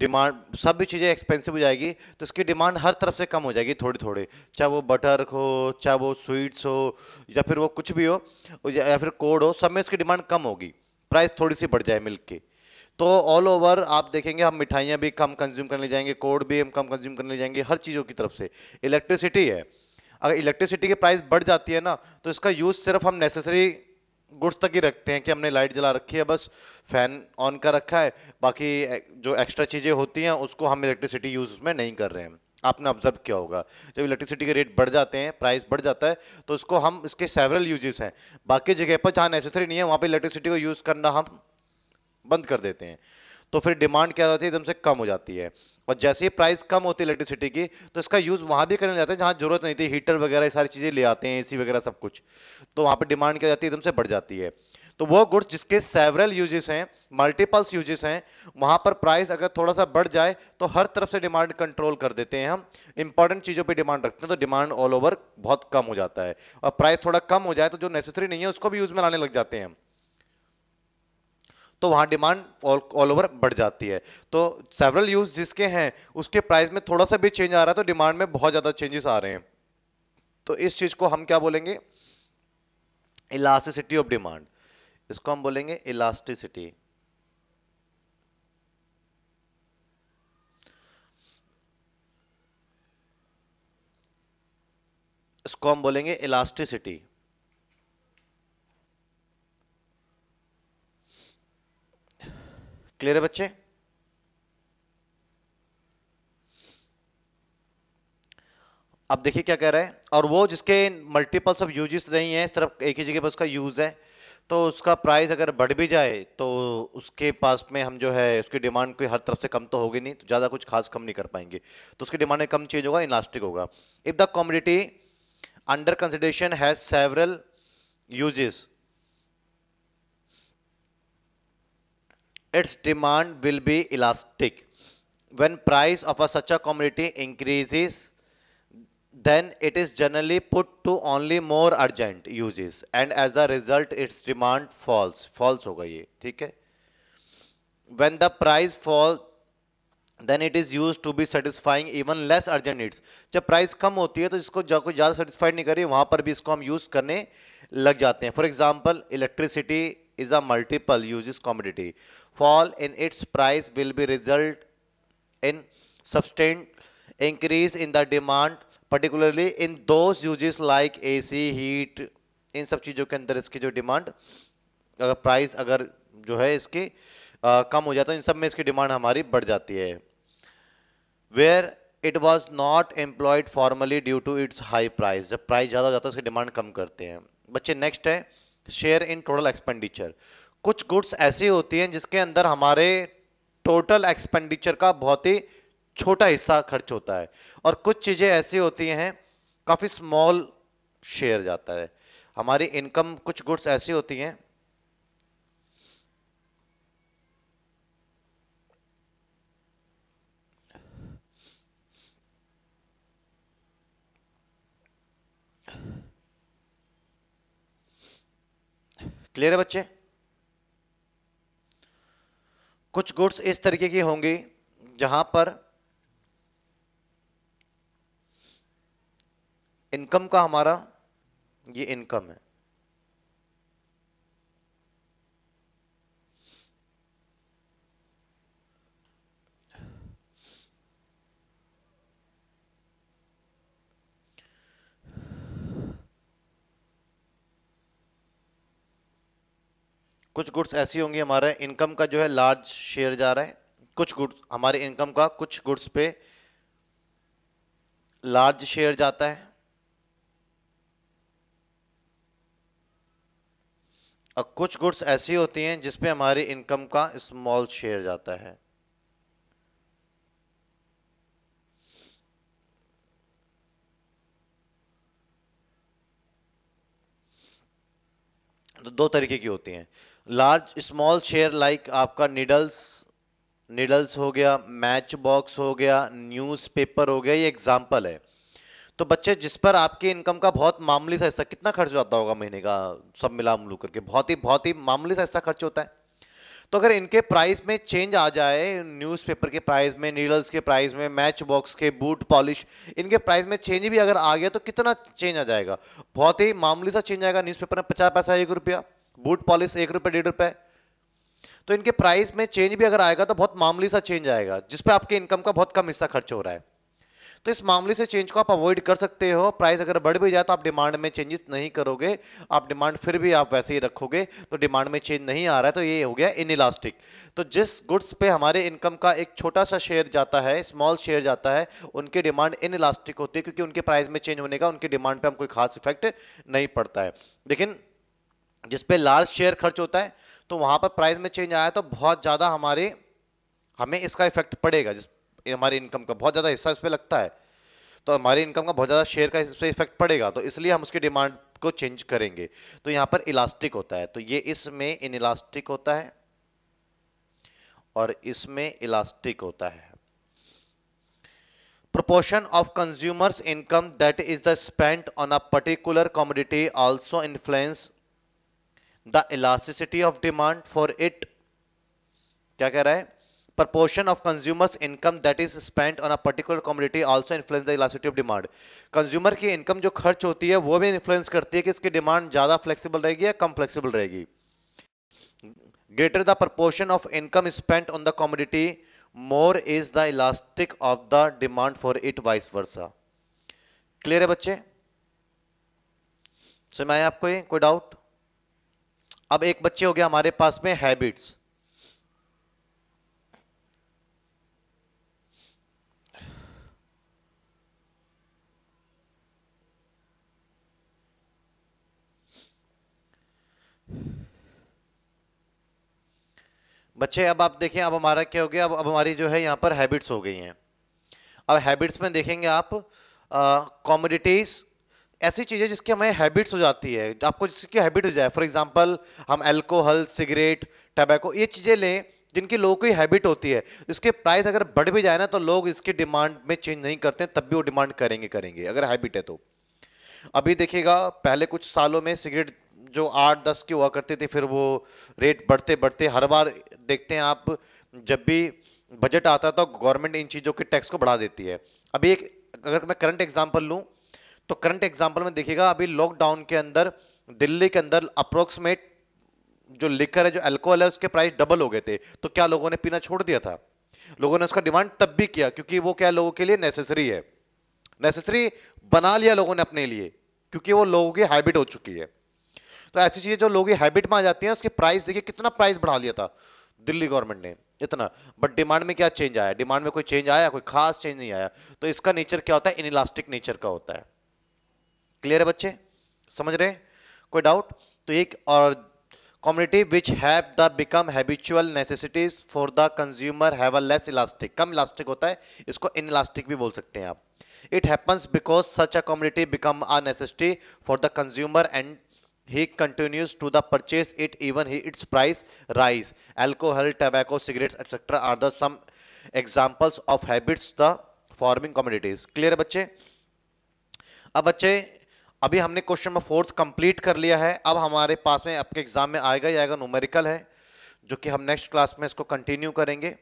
डिमांड भी चीज़ें एक्सपेंसिव हो जाएगी तो इसकी डिमांड हर तरफ से कम हो जाएगी थोड़ी थोड़ी चाहे वो बटर हो चाहे वो स्वीट्स हो या फिर वो कुछ भी हो या फिर कोड हो सब में इसकी डिमांड कम होगी प्राइस थोड़ी सी बढ़ जाए मिल्क की तो ऑल ओवर आप देखेंगे हम मिठाइयाँ भी कम कंज्यूम करने जाएंगे कोड भी हम कम कंज्यूम करने जाएंगे हर चीज़ों की तरफ से इलेक्ट्रिसिटी है अगर इलेक्ट्रिसिटी की प्राइस बढ़ जाती है ना तो इसका यूज सिर्फ हम नेसेसरी गुड्स तक ही रखते हैं कि हमने लाइट जला रखी है बस फैन ऑन कर रखा है बाकी जो एक्स्ट्रा चीज़ें होती हैं उसको हम इलेक्ट्रिसिटी यूज़ उसमें नहीं कर रहे हैं आपने ऑब्जर्व किया होगा जब इलेक्ट्रिसिटी के रेट बढ़ जाते हैं प्राइस बढ़ जाता है तो उसको हम इसके सेवरल यूजेस हैं बाकी जगह पर जहाँ नेसेसरी नहीं है वहाँ पर इलेक्ट्रिसिटी को यूज़ करना हम बंद कर देते हैं तो फिर डिमांड क्या होती है एकदम से कम हो जाती है और जैसे ही प्राइस कम होती है इलेक्ट्रिसिटी की तो इसका यूज वहां भी करने जाते हैं जहां जरूरत नहीं थी हीटर वगैरह सारी चीजें ले आते हैं एसी वगैरह सब कुछ तो वहां पर डिमांड क्या जाती है एकदम से बढ़ जाती है तो वो गुड्स जिसके सेवरल यूजेस हैं मल्टीपल्स यूजेस हैं वहां पर प्राइस अगर थोड़ा सा बढ़ जाए तो हर तरफ से डिमांड कंट्रोल कर देते हैं हम इंपॉर्टेंट चीजों पे डिमांड रखते हैं तो डिमांड ऑल ओवर बहुत कम हो जाता है और प्राइस थोड़ा कम हो जाए तो जो नेसेसरी नहीं है उसको भी यूज में लाने लग जाते हैं हम तो वहां डिमांड ऑल ओवर बढ़ जाती है तो सेवरल यूज जिसके हैं उसके प्राइस में थोड़ा सा भी चेंज आ रहा है तो डिमांड में बहुत ज़्यादा चेंजेस आ रहे हैं तो इस चीज़ को हम क्या बोलेंगे इलास्टिसिटी ऑफ डिमांड इसको हम बोलेंगे इलास्टिसिटी इसको हम बोलेंगे इलास्टिसिटी क्लियर है बच्चे अब देखिए क्या कह रहा है और वो जिसके मल्टीपल्स ऑफ यूजेस नहीं है सिर्फ एक ही जगह पर उसका यूज है तो उसका प्राइस अगर बढ़ भी जाए तो उसके पास में हम जो है उसकी डिमांड कोई हर तरफ से कम तो होगी नहीं तो ज़्यादा कुछ खास कम नहीं कर पाएंगे तो उसकी डिमांड कम चेंज होगा इलास्टिक होगा if the commodity under consideration has several uses its demand will be elastic when price of a such a commodity increases then it is generally put to only more urgent uses and as a result its demand falls falls होगा ये ठीक है when the price fall then it is used to be satisfying even less urgent needs जब price कम होती है तो इसको कोई ज़्यादा satisfied नहीं करी वहाँ पर भी इसको हम use करने लग जाते हैं for example electricity is a multiple uses commodity fall in its price will be result in substantial increase in the demand particularly in those uses like AC heat इन सब चीज़ों के अंदर इसकी जो डिमांड अगर प्राइस अगर जो है इसकी आ, कम हो जाता है इन सब में इसकी डिमांड हमारी बढ़ जाती है where it was not employed formally due to its high price जब प्राइस ज़्यादा हो जाता है उसकी डिमांड कम करते हैं बच्चे नेक्स्ट है शेयर इन टोटल एक्सपेंडिचर कुछ गुड्स ऐसी होती हैं जिसके अंदर हमारे टोटल एक्सपेंडिचर का बहुत ही छोटा हिस्सा खर्च होता है और कुछ चीज़ें ऐसी होती हैं काफ़ी स्मॉल शेयर जाता है हमारी इनकम कुछ गुड्स ऐसी होती हैं क्लियर है बच्चे कुछ गुड्स इस तरीके की होंगे जहां पर इनकम का हमारा ये इनकम है कुछ गुड्स ऐसी होंगी हमारे इनकम का जो है लार्ज शेयर जा रहा है कुछ गुड्स हमारे इनकम का कुछ गुड्स पे लार्ज शेयर जाता है और कुछ गुड्स ऐसी होती हैं जिसपे हमारी इनकम का स्मॉल शेयर जाता है तो दो तरीके की होती हैं लार्ज स्मॉल शेयर लाइक आपका निडल्स निडल्स हो गया मैच बॉक्स हो गया न्यूज़पेपर हो गया ये एग्जाम्पल है तो बच्चे जिस पर आपके इनकम का बहुत मामूली सा हिस्सा कितना खर्च होता होगा महीने का सब मिला मुलू करके बहुत ही बहुत ही मामूली सा हिस्सा खर्च होता है तो अगर इनके प्राइस में चेंज आ जाए न्यूज़पेपर के प्राइस में नीडल्स के प्राइस में मैच बॉक्स के बूट पॉलिश इनके प्राइस में चेंज भी अगर आ गया तो कितना चेंज आ जाएगा बहुत ही मामूली सा चेंज आएगा न्यूज़पेपर में पचास पैसा एक रुपया बूट पॉलिस एक रुपए डेढ़ रुपए तो इनके प्राइस में चेंज भी अगर आएगा तो बहुत मामूली सा चेंज आएगा जिसपे आपके इनकम का बहुत कम हिस्सा खर्च हो रहा है तो इस मामले से चेंज को आप अवॉइड कर सकते हो प्राइस अगर बढ़ भी जाए तो आप डिमांड में चेंजेस नहीं करोगे आप डिमांड फिर भी आप वैसे ही रखोगे तो डिमांड में चेंज नहीं आ रहा है तो ये हो गया इन इलास्टिक तो जिस गुड्स पे हमारे इनकम का एक छोटा सा शेयर जाता है स्मॉल शेयर जाता है उनके डिमांड इन इलास्टिक होती है क्योंकि उनके प्राइस में चेंज होने का उनके डिमांड पर हम कोई खास इफेक्ट नहीं पड़ता है लेकिन जिसपे लार्ज शेयर खर्च होता है तो वहां पर प्राइस में चेंज आया तो बहुत ज्यादा हमारे हमें इसका इफेक्ट पड़ेगा जिस हमारी इनकम का बहुत ज्यादा हिस्सा इस पर लगता है तो हमारे इनकम का बहुत ज्यादा शेयर का इस पर इफेक्ट पड़ेगा तो इसलिए हम उसकी डिमांड को चेंज करेंगे तो यहां पर इलास्टिक होता है तो ये इसमें इन इलास्टिक होता है और इसमें इलास्टिक होता है proportion of consumers income that is the spent on a particular commodity also influence the elasticity of demand for it क्या कह रहा है proportion of consumer income that is spend on particular community also influence the elasticity of demand consumer की इनकम जो खर्च होती है वो भी इन्फ्लुएंस करती है कि इसकी डिमांड ज्यादा फ्लेक्सीबल रहेगी या कम फ्लेक्सीबल रहेगी greater the proportion of income spend on the community more is the elastic of the demand for it vice versa clear है बच्चे समय आपको ये कोई डाउट अब एक बच्चे हो गया हमारे पास में हैबिट्स बच्चे अब आप देखें अब हमारा क्या हो गया अब अब हमारी जो है यहां पर हैबिट्स हो गई हैं अब हैबिट्स में देखेंगे आप कॉमोडिटीज ऐसी चीजें जिसकी हमें हैबिट्स हो जाती है आपको जिसकी हैबिट हो जाए फॉर एग्जाम्पल हम एल्कोहल सिगरेट टबैको ये चीजें लें जिनकी लोगों की हैबिट होती है इसके प्राइस अगर बढ़ भी जाए ना तो लोग इसकी डिमांड में चेंज नहीं करते तब भी वो डिमांड करेंगे करेंगे अगर हैबिट है तो अभी देखिएगा पहले कुछ सालों में सिगरेट जो आठ दस की हुआ करते थे फिर वो रेट बढ़ते बढ़ते हर बार देखते हैं आप जब भी बजट आता है तो गवर्नमेंट इन चीज़ों के टैक्स को बढ़ा देती है अभी एक अगर मैं करंट एग्जाम्पल लूँ तो करंट एग्जाम्पल में देखिएगा अभी लॉकडाउन के अंदर दिल्ली के अंदर अप्रोक्सीमेट जो लिकर है जो अल्कोहल है उसके प्राइस डबल हो गए थे तो क्या लोगों ने पीना छोड़ दिया था लोगों ने उसका डिमांड तब भी किया क्योंकि वो क्या लोगों के लिए नेसेसरी है नेसेसरी बना लिया लोगों ने अपने लिए क्योंकि वो लोगों की हैबिट हो चुकी है तो ऐसी चीजें जो लोगों की हैबिट में आ जाती है उसके प्राइस देखिए कितना प्राइस बढ़ा लिया था दिल्ली गवर्नमेंट ने इतना बट डिमांड में क्या चेंज आया डिमांड में कोई चेंज आया कोई खास चेंज नहीं आया तो इसका नेचर क्या होता है इलास्टिक नेचर का होता है क्लियर है बच्चे समझ रहे कोई डाउट तो एक और community which have the become habitual necessities for the consumer have a less elastic कम इलास्टिक होता है इसको इन इलास्टिक भी बोल सकते हैं आप it happens because such a community become a necessity for the consumer and he continues to the purchase it even he its price rise alcohol tobacco cigarette etcetera are the some examples of habits the forming communities clear बच्चे अब बच्चे अभी हमने क्वेश्चन नंबर फोर्थ कंप्लीट कर लिया है अब हमारे पास में आपके एग्जाम में आएगा ही आएगा न्यूमेरिकल है जो कि हम नेक्स्ट क्लास में इसको कंटिन्यू करेंगे